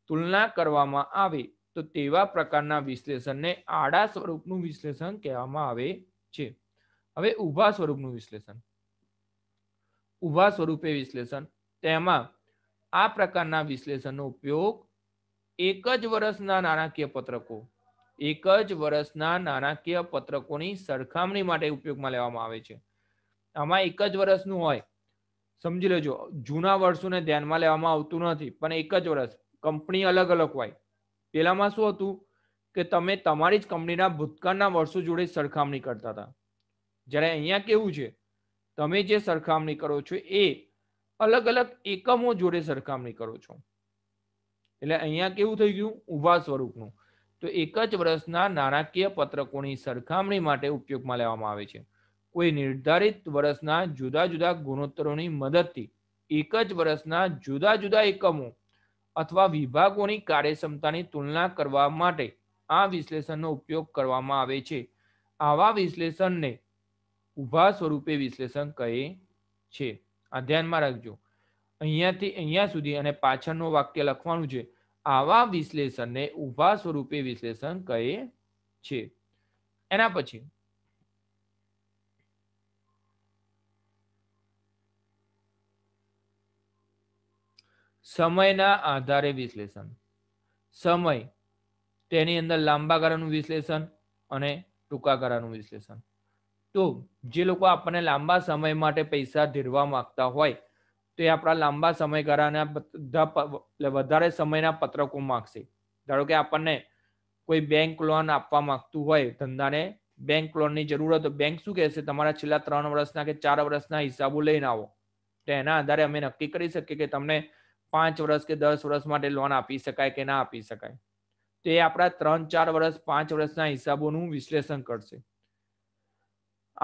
તુલના કરવામાં આવે તો તેવા પ્રકારના વિશ્લેષણને આડા સ્વરૂપનું વિશ્લેષણ કહેવામાં આવે છે હવે ઊભા સ્વરૂપનું વિશ્લેષણ ઊભા સ્વરૂપે વિશ્લેષણ તેમાં આ પ્રકારના વિશ્લેષણનો ઉપયોગ એક જ વર્ષના નાણાકીય પત્રકો એક જ વર્ષના નાણાકીય પત્રકોની સરખામણી માટે ઉપયોગમાં લેવામાં આવે છે આમાં એક જ વર્ષનું હોય સમજી લેજો જૂના વર્ષોને ધ્યાનમાં લેવામાં આવતું નથી પણ એક જ વર્ષ કંપની અલગ અલગ હોય પેલામાં શું હતું કે તમે તમારી જ કંપનીના ભૂતકાળના વર્ષો જોડે સરખામણી કરતા હતા જ્યારે અહીંયા કેવું છે તમે જે સરખામણી કરો છો એ અલગ અલગ એકમો જોડે સરખામણી કરો છો એટલે અહીંયા કેવું થઈ ગયું ઉભા સ્વરૂપનું તો એક જ વર્ષના નાણાકીય પત્રકોની સરખામણી માટે ઉપયોગમાં લેવામાં આવે છે કોઈ નિર્ધારિત વર્ષના જુદા જુદા ગુણોત્તરોની મદદથી એક જ વર્ષના જુદા જુદા એકમો અથવા વિભાગોની કાર્યક્ષમતાની તુલના કરવા માટે આ વિશ્લેષણનો ઉપયોગ કરવામાં આવે છે આવા વિશ્લેષણને ઊભા સ્વરૂપે વિશ્લેષણ કહે છે આ ધ્યાનમાં રાખજો અહીંયાથી અહીંયા સુધી અને પાછળનું વાક્ય લખવાનું છે આવા વિશ્લેષણને ઊભા સ્વરૂપે વિશ્લેષણ કહે છે એના પછી સમયના આધારે વિશ્લેષણ સમય તેની અંદર લાંબા ગાળાનું વિશ્લેષણ અને ટૂંકા ગાળાનું વિશ્લેષણ તો જે લોકો આપણને લાંબા સમય માટે પૈસા ધીરવા માંગતા હોય તો એ આપણા લાંબા સમયગાળાના બધા વધારે સમયના પત્રકો માગશે ધારો કે આપણને કોઈ બેંક લોન આપવા માંગતું હોય ધંધાને બેંક લોનની જરૂર હોય તો બેંક શું કહેશે તમારા છેલ્લા ત્રણ વર્ષના કે ચાર વર્ષના હિસાબો લઈને આવો તો એના આધારે અમે નક્કી કરી શકીએ કે તમને પાંચ વર્ષ કે દસ વર્ષ માટે લોન આપી શકાય કે ના આપી શકાય તો એ આપણા ત્રણ ચાર વર્ષ પાંચ વર્ષના હિસાબોનું વિશ્લેષણ કરશે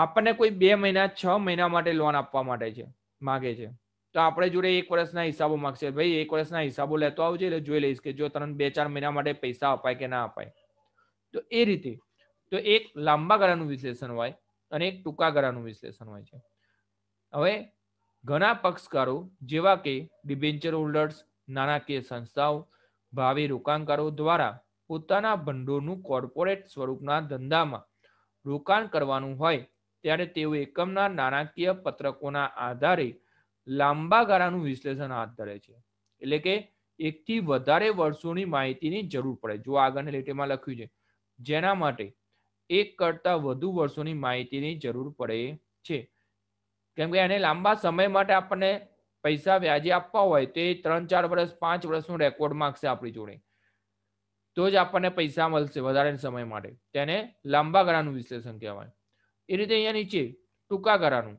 આપણને કોઈ બે મહિના છ મહિના માટે લોન આપવા માટે છે માગે છે તો આપણે જોડે એક વર્ષના હિસાબો માગશે ભાઈ એક વર્ષના હિસાબો લેતો આવજે એટલે જોઈ લઈશ કે જો ત્રણ બે ચાર મહિના માટે પૈસા અપાય કે ના અપાય તો એ રીતે તો એક લાંબા ગાળાનું વિશ્લેષણ હોય અને એક ટૂંકા ગાળાનું વિશ્લેષણ હોય છે હવે ઘણા પક્ષકારો જેવા કે ડિબેન્ચર હોલ્ડર્સ નાણાકીય સંસ્થાઓ ભાવિ રોકાણકારો દ્વારા પોતાના ભંડોળનું કોર્પોરેટ સ્વરૂપના ધંધામાં રોકાણ કરવાનું હોય ત્યારે તેઓ એકમના નાણાકીય પત્રકોના આધારે લાંબા ગાળાનું વિશ્લેષણ હાથ ધરે છે એટલે કે એકથી વધારે વર્ષોની માહિતીની જરૂર પડે જો આગળની લેટેમાં લખ્યું છે જેના માટે એક કરતાં વધુ વર્ષોની માહિતીની જરૂર પડે છે કેમ કે એને લાંબા સમય માટે આપણને પૈસા વ્યાજે આપવા હોય તો એ ત્રણ ચાર વર્ષ પાંચ વર્ષનું રેકોર્ડ માંગશે આપણી જોડે તો જ આપણને પૈસા મળશે વધારે સમય માટે તેને લાંબા ગળાનું વિશ્લેષણ કહેવાય એ રીતે અહીંયા નીચે ટૂંકા ગાળાનું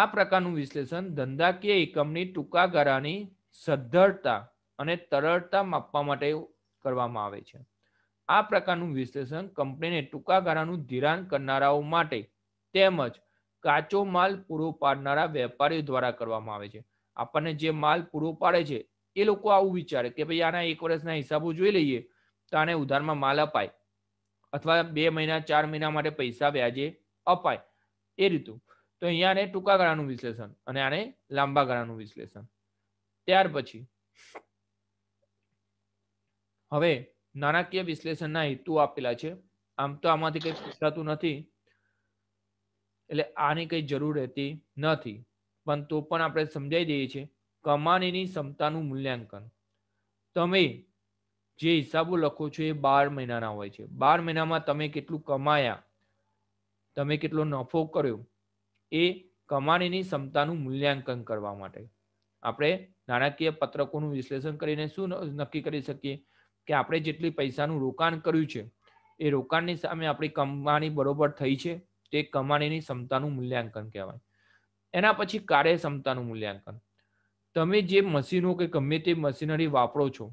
આ પ્રકારનું વિશ્લેષણ ધંધાકીય એકમની ટૂંકા ગાળાની સદ્ધરતા અને તરળતા માપવા માટે કરવામાં આવે છે આ પ્રકારનું વિશ્લેષણ કંપનીને ટૂંકા ગાળાનું ધિરાણ કરનારાઓ માટે તેમજ કાચો માલ પૂરો પાડનારા વેપારીઓ દ્વારા કરવામાં આવે છે આપણને જે માલ પૂરો પાડે છે એ લોકો આવું વિચારે કે ભાઈ આના એક વર્ષના હિસાબો જોઈ લઈએ તો આને ઉધારમાં માલ અપાય અથવા બે મહિના ચાર મહિના માટે પૈસા વ્યાજે અપાય એ રીતું તો અહીંયા આને ટૂંકા ગાળાનું વિશ્લેષણ અને આને લાંબા ગાળાનું વિશ્લેષણ ત્યાર પછી હવે નાણાકીય વિશ્લેષણના હેતુ આપેલા છે આમ તો આમાંથી કંઈ પૂછાતું નથી એટલે આની કંઈ જરૂર રહેતી નથી પણ તો પણ આપણે સમજાઈ દઈએ છીએ કમાણીની ક્ષમતાનું મૂલ્યાંકન તમે જે હિસાબો લખો છો એ બાર મહિનાના હોય છે બાર મહિનામાં તમે કેટલું કમાયા તમે કેટલો નફો કર્યો એ કમાણીની ક્ષમતાનું મૂલ્યાંકન કરવા માટે આપણે નાણાકીય પત્રકોનું વિશ્લેષણ કરીને શું નક્કી કરી શકીએ કે આપણે જેટલી પૈસાનું રોકાણ કર્યું છે એ રોકાણની સામે આપણી કમાણી બરોબર થઈ છે તે કમાણીની ક્ષમતાનું મૂલ્યાંકન કહેવાય એના પછી કાર્યક્ષમતાનું મૂલ્યાંકન તમે જે મશીનો કે ગમે તે મશીનરી વાપરો છો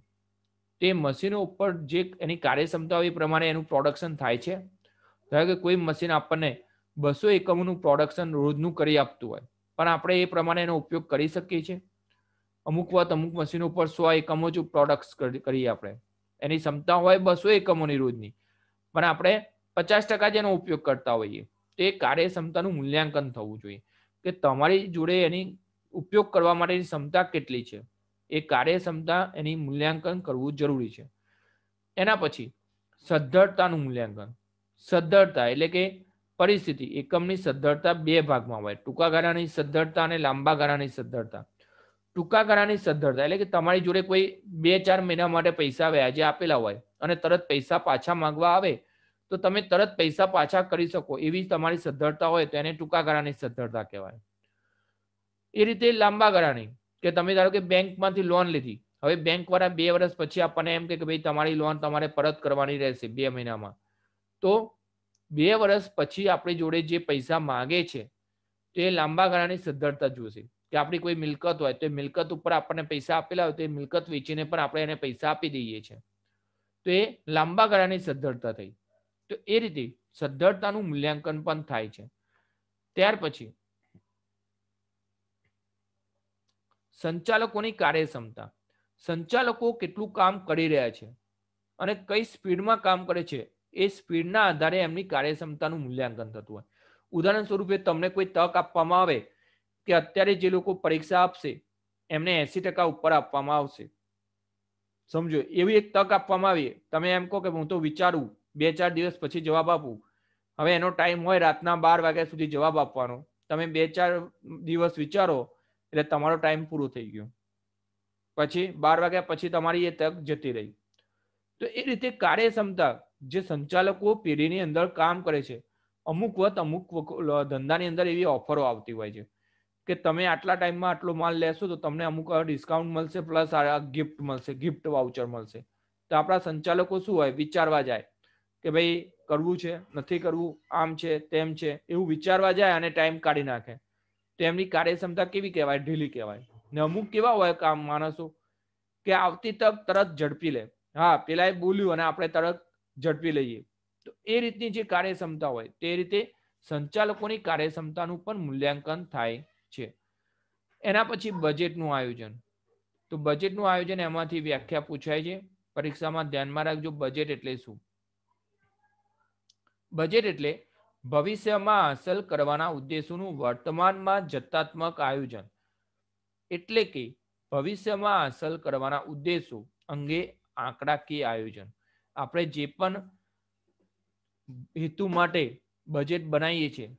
તે મશીનો ઉપર જે એની કાર્યક્ષમતા હોય એ પ્રમાણે એનું પ્રોડક્શન થાય છે ધારો કે કોઈ મશીન આપણને બસો એકમોનું પ્રોડક્શન રોજનું કરી આપતું હોય પણ આપણે એ પ્રમાણે એનો ઉપયોગ કરી શકીએ છીએ અમુક વાત અમુક મશીનો ઉપર સો એકમો જ પ્રોડક્ટ કરીએ આપણે એની ક્ષમતા હોય બસો એકમોની રોજની પણ આપણે પચાસ ટકા જેનો ઉપયોગ કરતા હોઈએ તો એ કાર્યક્ષમતાનું મૂલ્યાંકન થવું જોઈએ કે તમારી જોડે એની ઉપયોગ કરવા માટેની ક્ષમતા કેટલી છે એ કાર્યક્ષમતા એની મૂલ્યાંકન કરવું જરૂરી છે એના પછી સદ્ધરતાનું મૂલ્યાંકન સદ્ધરતા એટલે કે પરિસ્થિતિ એકમની સદ્ધરતા બે ભાગમાં હોય ટૂંકા ગાળાની સદ્ધરતા અને લાંબા ગાળાની સદ્ધરતા ટૂંકા ગાળાની સદ્ધરતા એટલે કે તમારી જોડે કોઈ બે ચાર મહિના માટે પૈસા વ્યાજે આપેલા હોય અને તરત પૈસા પાછા માંગવા આવે તો તમે તરત પૈસા પાછા કરી શકો એવી તમારી સદ્ધરતા હોય તો એને ટૂંકા ગાળાની સદ્ધરતા કહેવાય એ રીતે લાંબા ગાળાની કે તમે ધારો કે બેંકમાંથી લોન લીધી હવે બેંક વાળા બે વર્ષ પછી આપણને એમ કે ભાઈ તમારી લોન તમારે પરત કરવાની રહેશે બે મહિનામાં તો બે વર્ષ પછી આપણી જોડે જે પૈસા માંગે છે તે લાંબા ગાળાની સદ્ધરતા જોશે કે આપણી કોઈ મિલકત હોય તો એ મિલકત ઉપર આપણને પૈસા આપેલા હોય તો એ મિલકત વેચીને પણ આપણે એને પૈસા આપી દઈએ છીએ તો એ લાંબા ગાળાની સદ્ધરતા થઈ તો એ રીતે સદ્ધરતાનું મૂલ્યાંકન પણ થાય છે ત્યાર પછી સંચાલકોની કાર્યક્ષમતા સંચાલકો કેટલું કામ કરી રહ્યા છે અને કઈ સ્પીડમાં કામ કરે છે એ સ્પીડના આધારે એમની કાર્યક્ષમતાનું મૂલ્યાંકન થતું હોય ઉદાહરણ સ્વરૂપે તમને કોઈ તક આપવામાં આવે કે અત્યારે જે લોકો પરીક્ષા આપશે એમને એસી ટકા ઉપર આપવામાં આવશે સમજો એવી એક તક આપવામાં આવી તમે એમ કહો કે હું તો વિચારું બે ચાર દિવસ પછી જવાબ આપું હવે એનો ટાઈમ હોય રાતના બાર વાગ્યા સુધી જવાબ આપવાનો તમે બે ચાર દિવસ વિચારો એટલે તમારો ટાઈમ પૂરો થઈ ગયો પછી બાર વાગ્યા પછી તમારી એ તક જતી રહી તો એ રીતે કાર્યક્ષમતા જે સંચાલકો પેઢીની અંદર કામ કરે છે અમુક વખત અમુક ધંધાની અંદર એવી ઓફરો આવતી હોય છે કે તમે આટલા ટાઈમમાં આટલો માલ લેશો તો તમને અમુક ડિસ્કાઉન્ટ મળશે પ્લસ આ ગિફ્ટ મળશે ગિફ્ટ વાઉચર મળશે તો આપણા સંચાલકો શું હોય વિચારવા જાય કે ભાઈ કરવું છે નથી કરવું આમ છે તેમ છે એવું વિચારવા જાય અને ટાઈમ કાઢી નાખે તો એમની કાર્યક્ષમતા કેવી કહેવાય ઢીલી કહેવાય ને અમુક કેવા હોય કામ માણસો કે આવતી તક તરત ઝડપી લે હા પેલા એ બોલ્યું અને આપણે તરત ઝડપી લઈએ તો એ રીતની જે કાર્યક્ષમતા હોય તે રીતે સંચાલકોની કાર્યક્ષમતાનું પણ મૂલ્યાંકન થાય છે એના પછી બજેટનું આયોજન તો બજેટનું આયોજન એમાંથી વ્યાખ્યા પૂછાય છે પરીક્ષામાં ધ્યાનમાં રાખજો બજેટ એટલે શું બજેટ એટલે ભવિષ્યમાં હાંસલ કરવાના ઉદ્દેશોનું વર્તમાનમાં જથ્થાત્મક આયોજન એટલે કે ભવિષ્યમાં હાંસલ કરવાના ઉદ્દેશો અંગે આંકડાકીય આયોજન આપણે જે પણ હેતુ માટે બજેટ બનાવીએ છીએ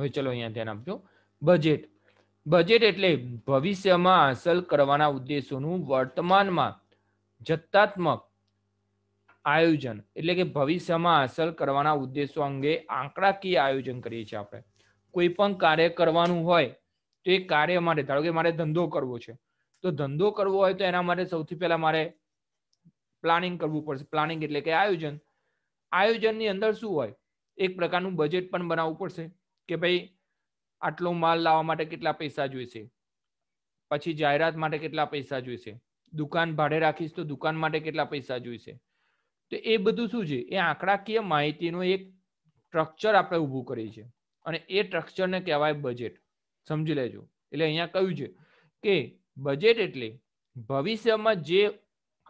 હવે ચલો અહીંયા ધ્યાન આપજો બજેટ બજેટ એટલે ભવિષ્યમાં હાંસલ કરવાના ઉદ્દેશોનું વર્તમાનમાં જથ્થાત્મક આયોજન એટલે કે ભવિષ્યમાં હાંસલ કરવાના ઉદ્દેશો અંગે આંકડાકીય આયોજન કરીએ છીએ આપણે કોઈ પણ કાર્ય કરવાનું હોય તો એ કાર્ય માટે ધારો કે મારે ધંધો કરવો છે તો ધંધો કરવો હોય તો એના માટે સૌથી પહેલા મારે પ્લાનિંગ કરવું પડશે પ્લાનિંગ એટલે કે આયોજન આયોજનની અંદર શું હોય એક પ્રકારનું બજેટ પણ બનાવવું પડશે કે ભાઈ આટલો માલ લાવવા માટે કેટલા પૈસા જોઈશે પછી જાહેરાત માટે કેટલા પૈસા જોઈશે દુકાન ભાડે રાખીશ તો દુકાન માટે કેટલા પૈસા જોઈશે તો એ બધું શું છે એ આંકડાકીય માહિતીનું એક સ્ટ્રક્ચર આપણે ઊભું કરીએ છીએ અને એ સ્ટ્રક્ચરને કહેવાય બજેટ સમજી લેજો એટલે અહીંયા કહ્યું છે કે બજેટ એટલે ભવિષ્યમાં જે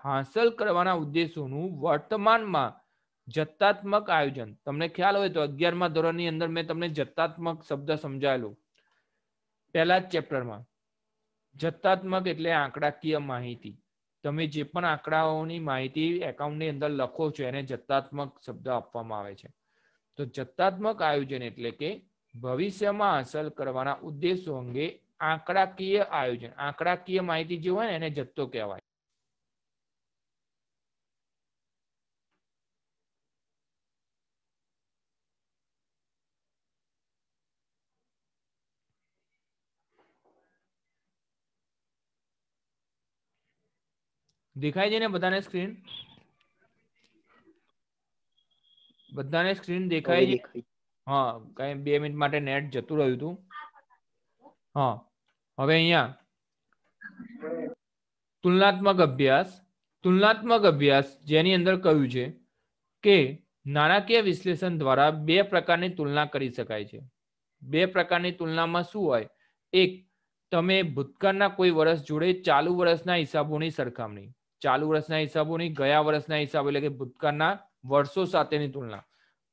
હાંસલ કરવાના ઉદ્દેશોનું વર્તમાનમાં જથ્થાત્મક આયોજન તમને ખ્યાલ હોય તો અગિયારમા ધોરણની અંદર મેં તમને જથ્થાત્મક શબ્દ સમજાયેલો પહેલા જ ચેપ્ટરમાં જથ્થાત્મક એટલે આંકડાકીય માહિતી તમે જે પણ આંકડાઓની માહિતી એકાઉન્ટની અંદર લખો છો એને જથ્થાત્મક શબ્દ આપવામાં આવે છે તો જથ્થાત્મક આયોજન એટલે કે ભવિષ્યમાં હાંસલ કરવાના ઉદ્દેશો અંગે આંકડાકીય આયોજન આંકડાકીય માહિતી જે હોય ને એને જથ્થો કહેવાય દેખાય છે ને બધાને સ્ક્રીન બધાને સ્ક્રીન દેખાય છે હા કઈ બે મિનિટ માટે નેટ જતું રહ્યું હતું હા હવે અહીંયા તુલનાત્મક અભ્યાસ તુલનાત્મક અભ્યાસ જેની અંદર કહ્યું છે કે નાણાકીય વિશ્લેષણ દ્વારા બે પ્રકારની તુલના કરી શકાય છે બે પ્રકારની તુલનામાં શું હોય એક તમે ભૂતકાળના કોઈ વર્ષ જોડે ચાલુ વર્ષના હિસાબોની સરખામણી ચાલુ વર્ષના હિસાબોની ગયા વર્ષના હિસાબો એટલે કે ભૂતકાળના વર્ષો સાથેની તુલના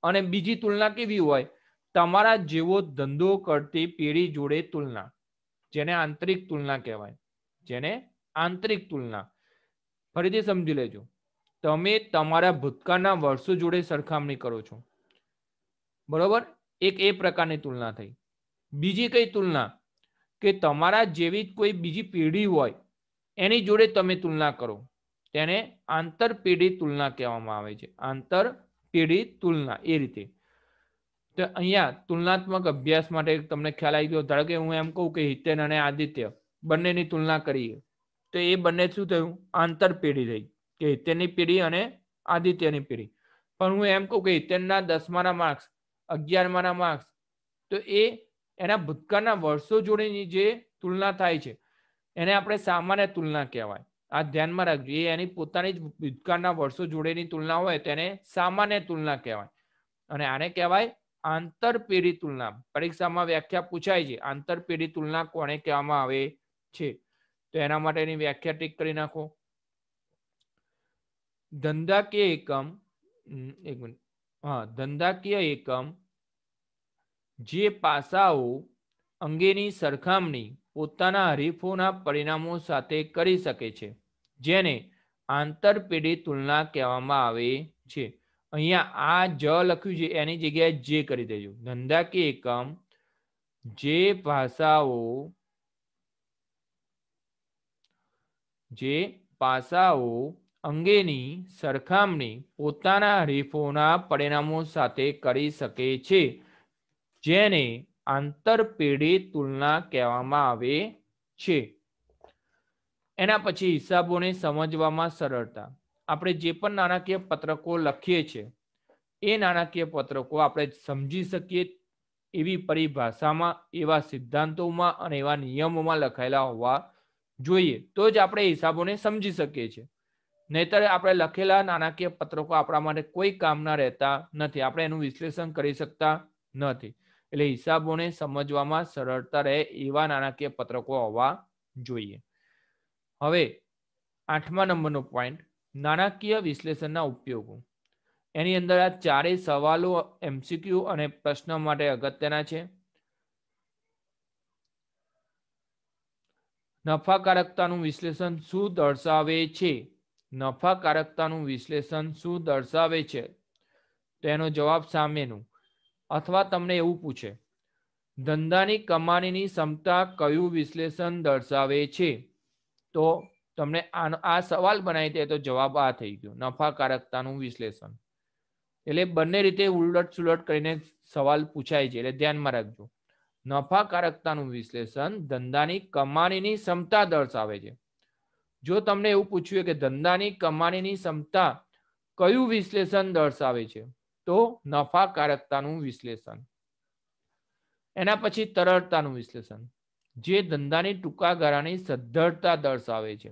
અને બીજી તુલના કેવી હોય તમારા જેવો ધંધો કરતી પેઢી જોડે તુલના જેને આંતરિક તુલના કહેવાય જેને આંતરિક તુલના ફરીથી સમજી લેજો તમે તમારા ભૂતકાળના વર્ષો જોડે સરખામણી કરો છો બરોબર એક એ પ્રકારની તુલના થઈ બીજી કઈ તુલના કે તમારા જેવી કોઈ બીજી પેઢી હોય એની જોડે તમે તુલના કરો તેને આંતરપેઢી તુલના કહેવામાં આવે છે આંતરપેઢી તુલના એ રીતે તો અહીંયા તુલનાત્મક અભ્યાસ માટે તમને ખ્યાલ આવી ગયો ધારો કે હું એમ કહું કે હિતેન અને આદિત્ય બંનેની તુલના કરીએ તો એ બંને શું થયું આંતર પેઢી રહી કે હિતેનની પેઢી અને આદિત્યની પેઢી પણ હું એમ કહું કે હિતેનના દસમાના માર્ક્સ અગિયારમાના માર્ક્સ તો એ એના ભૂતકાળના વર્ષો જોડેની જે તુલના થાય છે એને આપણે સામાન્ય તુલના કહેવાય આ ધ્યાનમાં રાખજો એ એની પોતાની જ ભૂતકાળના વર્ષો જોડેની તુલના હોય તેને સામાન્ય તુલના કહેવાય અને આને કહેવાય આંતરપેઢી તુલના પરીક્ષામાં વ્યાખ્યા પૂછાય છે આંતરપેઢી તુલના કોને કહેવામાં આવે છે તો એના માટેની વ્યાખ્યા ટીક કરી નાખો ધંધાકીય એકમ એક મિનિટ હા ધંધાકીય એકમ જે પાસાઓ અંગેની સરખામણી પોતાના હરીફોના પરિણામો સાથે કરી શકે છે જેને આંતરપેઢી તુલના કહેવામાં આવે છે અહીંયા આ જ લખ્યું છે એની જગ્યાએ જે કરી દેજો ધંધાકીય એકમ જે ભાષાઓ જે પાસાઓ અંગેની સરખામણી પોતાના હરીફોના પરિણામો સાથે કરી શકે છે જેને આંતરપેઢી તુલના કહેવામાં આવે છે એના પછી હિસાબોને સમજવામાં સરળતા આપણે જે પણ નાણાકીય પત્રકો લખીએ છીએ એ નાણાકીય પત્રકો આપણે સમજી શકીએ એવી પરિભાષામાં એવા સિદ્ધાંતોમાં અને એવા નિયમોમાં લખાયેલા હોવા જોઈએ તો જ આપણે હિસાબોને સમજી શકીએ છીએ નહીતર આપણે લખેલા નાણાકીય પત્રકો આપણા માટે કોઈ કામના રહેતા નથી આપણે એનું વિશ્લેષણ કરી શકતા નથી એટલે હિસાબોને સમજવામાં સરળતા રહે એવા નાણાકીય પત્રકો હોવા જોઈએ હવે આઠમા નંબરનો પોઈન્ટ નાણાકીય વિશ્લેષણના ઉપયોગો એની અંદર આ ચારેય સવાલો એમસીક્યુ અને પ્રશ્ન માટે અગત્યના છે નફાકારકતાનું વિશ્લેષણ શું દર્શાવે છે નફાકારકતાનું વિશ્લેષણ શું દર્શાવે છે તેનો જવાબ સામેનું અથવા તમને એવું પૂછે ધંધાની કમાણીની ક્ષમતા કયું વિશ્લેષણ દર્શાવે છે તો તમને આ સવાલ બનાવી દે તો જવાબ આ થઈ ગયો નફાકારકતાનું વિશ્લેષણ એટલે બંને રીતે ઉલટ સુલટ કરીને સવાલ પૂછાય છે એટલે ધ્યાનમાં રાખજો નફાકારકતાનું વિશ્લેષણ ધંધાની કમાણીની ક્ષમતા દર્શાવે છે જો તમને એવું પૂછ્યું કે ધંધાની કમાણીની ક્ષમતા કયું વિશ્લેષણ દર્શાવે છે તો નફાકારકતાનું વિશ્લેષણ એના પછી તરળતાનું વિશ્લેષણ જે ધંધાની ટૂંકા ગાળાની સદ્ધરતા દર્શાવે છે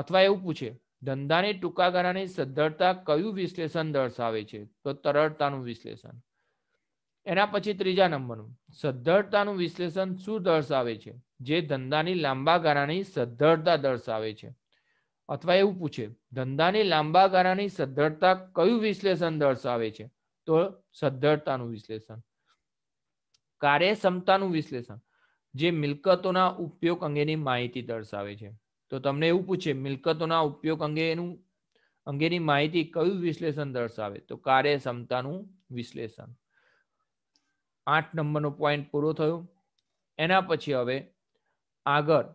અથવા એવું પૂછે ધંધાની ટૂંકા ગાળાની સદ્ધરતા કયું વિશ્લેષણ દર્શાવે છે તો તરળતાનું વિશ્લેષણ એના પછી ત્રીજા નંબરનું સદ્ધરતાનું વિશ્લેષણ શું દર્શાવે છે જે ધંધાની લાંબા ગાળાની સદ્ધરતા દર્શાવે છે અથવા એવું પૂછે ધંધાની લાંબા ગાળાની સદ્ધરતા કયું વિશ્લેષણ દર્શાવે છે તો સદ્ધરતાનું વિશ્લેષણ કાર્યક્ષમતાનું વિશ્લેષણ જે મિલકતોના ઉપયોગ અંગેની માહિતી દર્શાવે છે તો તમને એવું પૂછે મિલકતોના ઉપયોગ અંગેનું અંગેની માહિતી કયું વિશ્લેષણ દર્શાવે તો કાર્યક્ષમતાનું વિશ્લેષણ આઠ નંબરનો પોઈન્ટ પૂરો થયો એના પછી હવે આગળ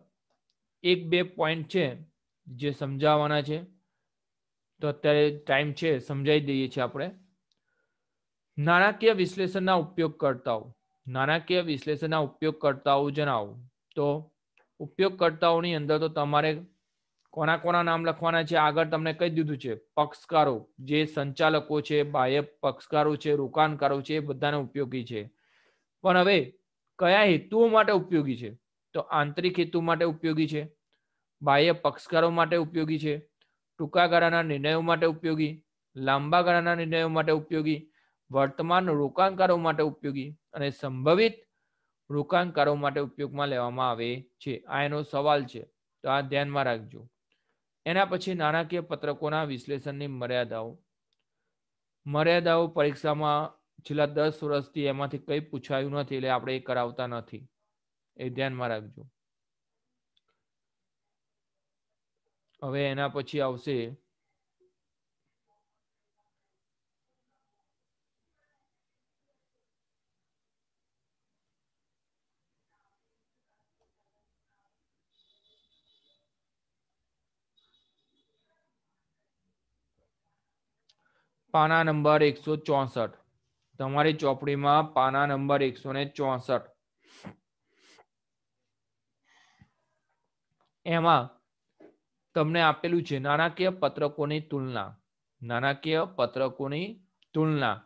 એક બે પોઈન્ટ છે જે સમજાવવાના છે તો અત્યારે ટાઈમ છે સમજાવી દઈએ છીએ આપણે નાણાકીય વિશ્લેષણના ઉપયોગકર્તાઓ નાણાકીય વિશ્લેષણના ઉપયોગકર્તાઓ જણાવો તો ઉપયોગકર્તાઓની અંદર તો તમારે કોના કોના નામ લખવાના છે આગળ તમને કહી દીધું છે પક્ષકારો જે સંચાલકો છે બાહ્ય પક્ષકારો છે રોકાણકારો છે એ બધાને ઉપયોગી છે પણ હવે કયા હેતુઓ માટે ઉપયોગી છે તો આંતરિક હેતુ માટે ઉપયોગી છે બાહ્ય પક્ષકારો માટે ઉપયોગી છે ટૂંકા ગાળાના નિર્ણયો માટે ઉપયોગી લાંબા ગાળાના નિર્ણયો માટે ઉપયોગી વર્તમાન રોકાણકારો માટે ઉપયોગી અને સંભવિત રોકાણકારો માટે ઉપયોગમાં લેવામાં આવે છે આ એનો સવાલ છે તો આ ધ્યાનમાં રાખજો એના પછી નાણાકીય પત્રકોના વિશ્લેષણની મર્યાદાઓ મર્યાદાઓ પરીક્ષામાં છેલ્લા દસ વર્ષથી એમાંથી કંઈ પૂછાયું નથી એટલે આપણે એ કરાવતા નથી એ ધ્યાનમાં રાખજો હવે એના પછી આવશે પાના નંબર એકસો ચોસઠ તમારી ચોપડીમાં પાના નંબર એકસો ને ચોસઠ એમાં તમને આપેલું છે નાણાકીય પત્રકોની તુલના નાણાકીય પત્રકોની તુલના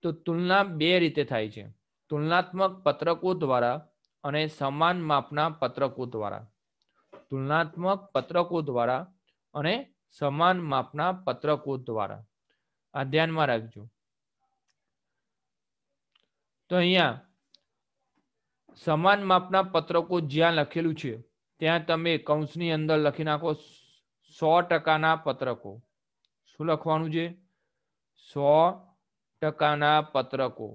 તો તુલના બે રીતે થાય છે તુલનાત્મક પત્રકો દ્વારા અને સમાન માપના પત્રકો દ્વારા તુલનાત્મક પત્રકો દ્વારા અને સમાન માપના પત્રકો દ્વારા આ ધ્યાનમાં રાખજો તો અહીંયા સમાન માપના પત્રકો જ્યાં લખેલું છે ત્યાં તમે કૌંસની અંદર લખી નાખો સો ટકાના પત્રકો શું લખવાનું છે સો ટકાના પત્રકો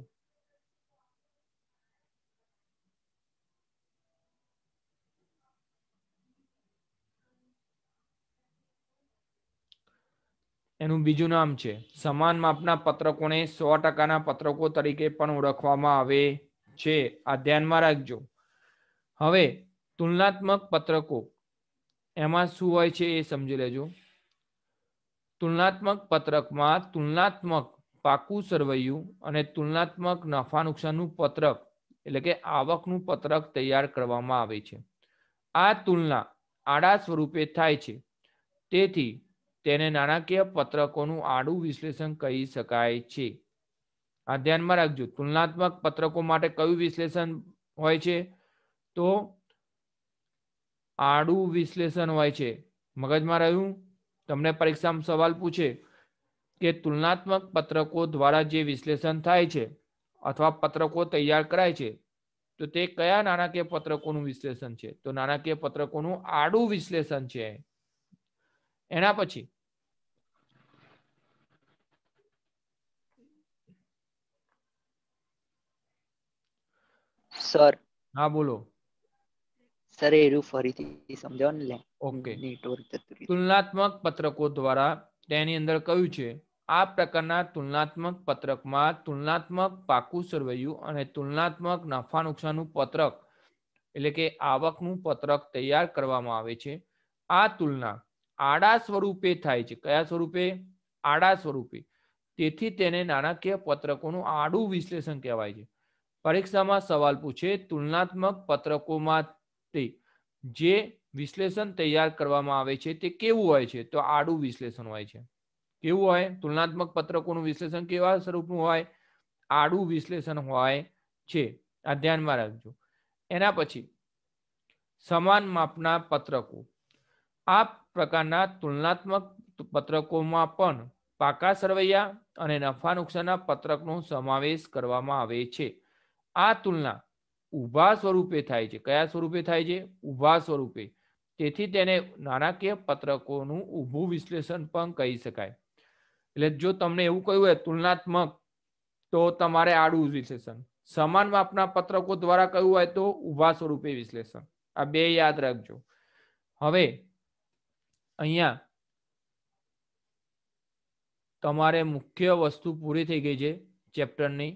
એનું બીજું નામ છે સમાન માપના પત્રકોને સો ટકાના પત્રકો તરીકે પણ ઓળખવામાં આવે છે આ ધ્યાનમાં રાખજો હવે તુલનાત્મક પત્રકો એમાં શું હોય છે એ સમજી લેજો તુલનાત્મક પત્રકમાં તુલનાત્મક પાકું સરવૈયું અને તુલનાત્મક નફા નુકસાનનું પત્રક એટલે કે આવકનું પત્રક તૈયાર કરવામાં આવે છે આ તુલના આડા સ્વરૂપે થાય છે તેથી તેને નાણાકીય પત્રકોનું આડું વિશ્લેષણ કહી શકાય છે આ ધ્યાનમાં રાખજો તુલનાત્મક પત્રકો માટે કયું વિશ્લેષણ હોય છે તો આડું વિશ્લેષણ હોય છે મગજમાં રહ્યું તમને પરીક્ષામાં સવાલ પૂછે કે તુલનાત્મક પત્રકો દ્વારા જે વિશ્લેષણ થાય છે અથવા પત્રકો તૈયાર કરાય છે તો તે કયા નાણાકીય પત્રકોનું વિશ્લેષણ છે તો નાણાકીય પત્રકોનું આડું વિશ્લેષણ છે એના પછી સર હા બોલો સરેરું ફરીથી સમજાવો ને ઓકે નેટવર્ક તુલનાત્મક પત્રકો દ્વારા તેની અંદર કહ્યું છે આ પ્રકારના તુલનાત્મક પત્રકમાં તુલનાત્મક પાકું સરવૈયું અને તુલનાત્મક નફા નુકસાનનું પત્રક એટલે કે આવકનું પત્રક તૈયાર કરવામાં આવે છે આ તુલના આડા સ્વરૂપે થાય છે કયા સ્વરૂપે આડા સ્વરૂપે તેથી તેને નાણાકીય પત્રકોનું આડું વિશ્લેષણ કહેવાય છે પરીક્ષામાં સવાલ પૂછે તુલનાત્મક પત્રકોમાં તે જે વિશ્લેષણ તૈયાર કરવામાં આવે છે તે કેવું હોય છે તો આડું વિશ્લેષણ હોય છે કેવું હોય તુલનાત્મક પત્રકોનું વિશ્લેષણ કેવા સ્વરૂપનું હોય આડું વિશ્લેષણ હોય છે આ ધ્યાનમાં રાખજો એના પછી સમાન માપના પત્રકો આ પ્રકારના તુલનાત્મક પત્રકોમાં પણ પાકા સરવૈયા અને નફા નુકસાનના પત્રકનો સમાવેશ કરવામાં આવે છે આ તુલના ઊભા સ્વરૂપે થાય છે કયા સ્વરૂપે થાય છે ઊભા સ્વરૂપે તેથી તેને નાણાકીય પત્રકોનું ઊભું વિશ્લેષણ પણ કહી શકાય એટલે જો તમને એવું કહ્યું હોય તુલનાત્મક તો તમારે આડું વિશ્લેષણ સમાન માપના પત્રકો દ્વારા કહ્યું હોય તો ઊભા સ્વરૂપે વિશ્લેષણ આ બે યાદ રાખજો હવે અહીંયા તમારે મુખ્ય વસ્તુ પૂરી થઈ ગઈ છે ચેપ્ટરની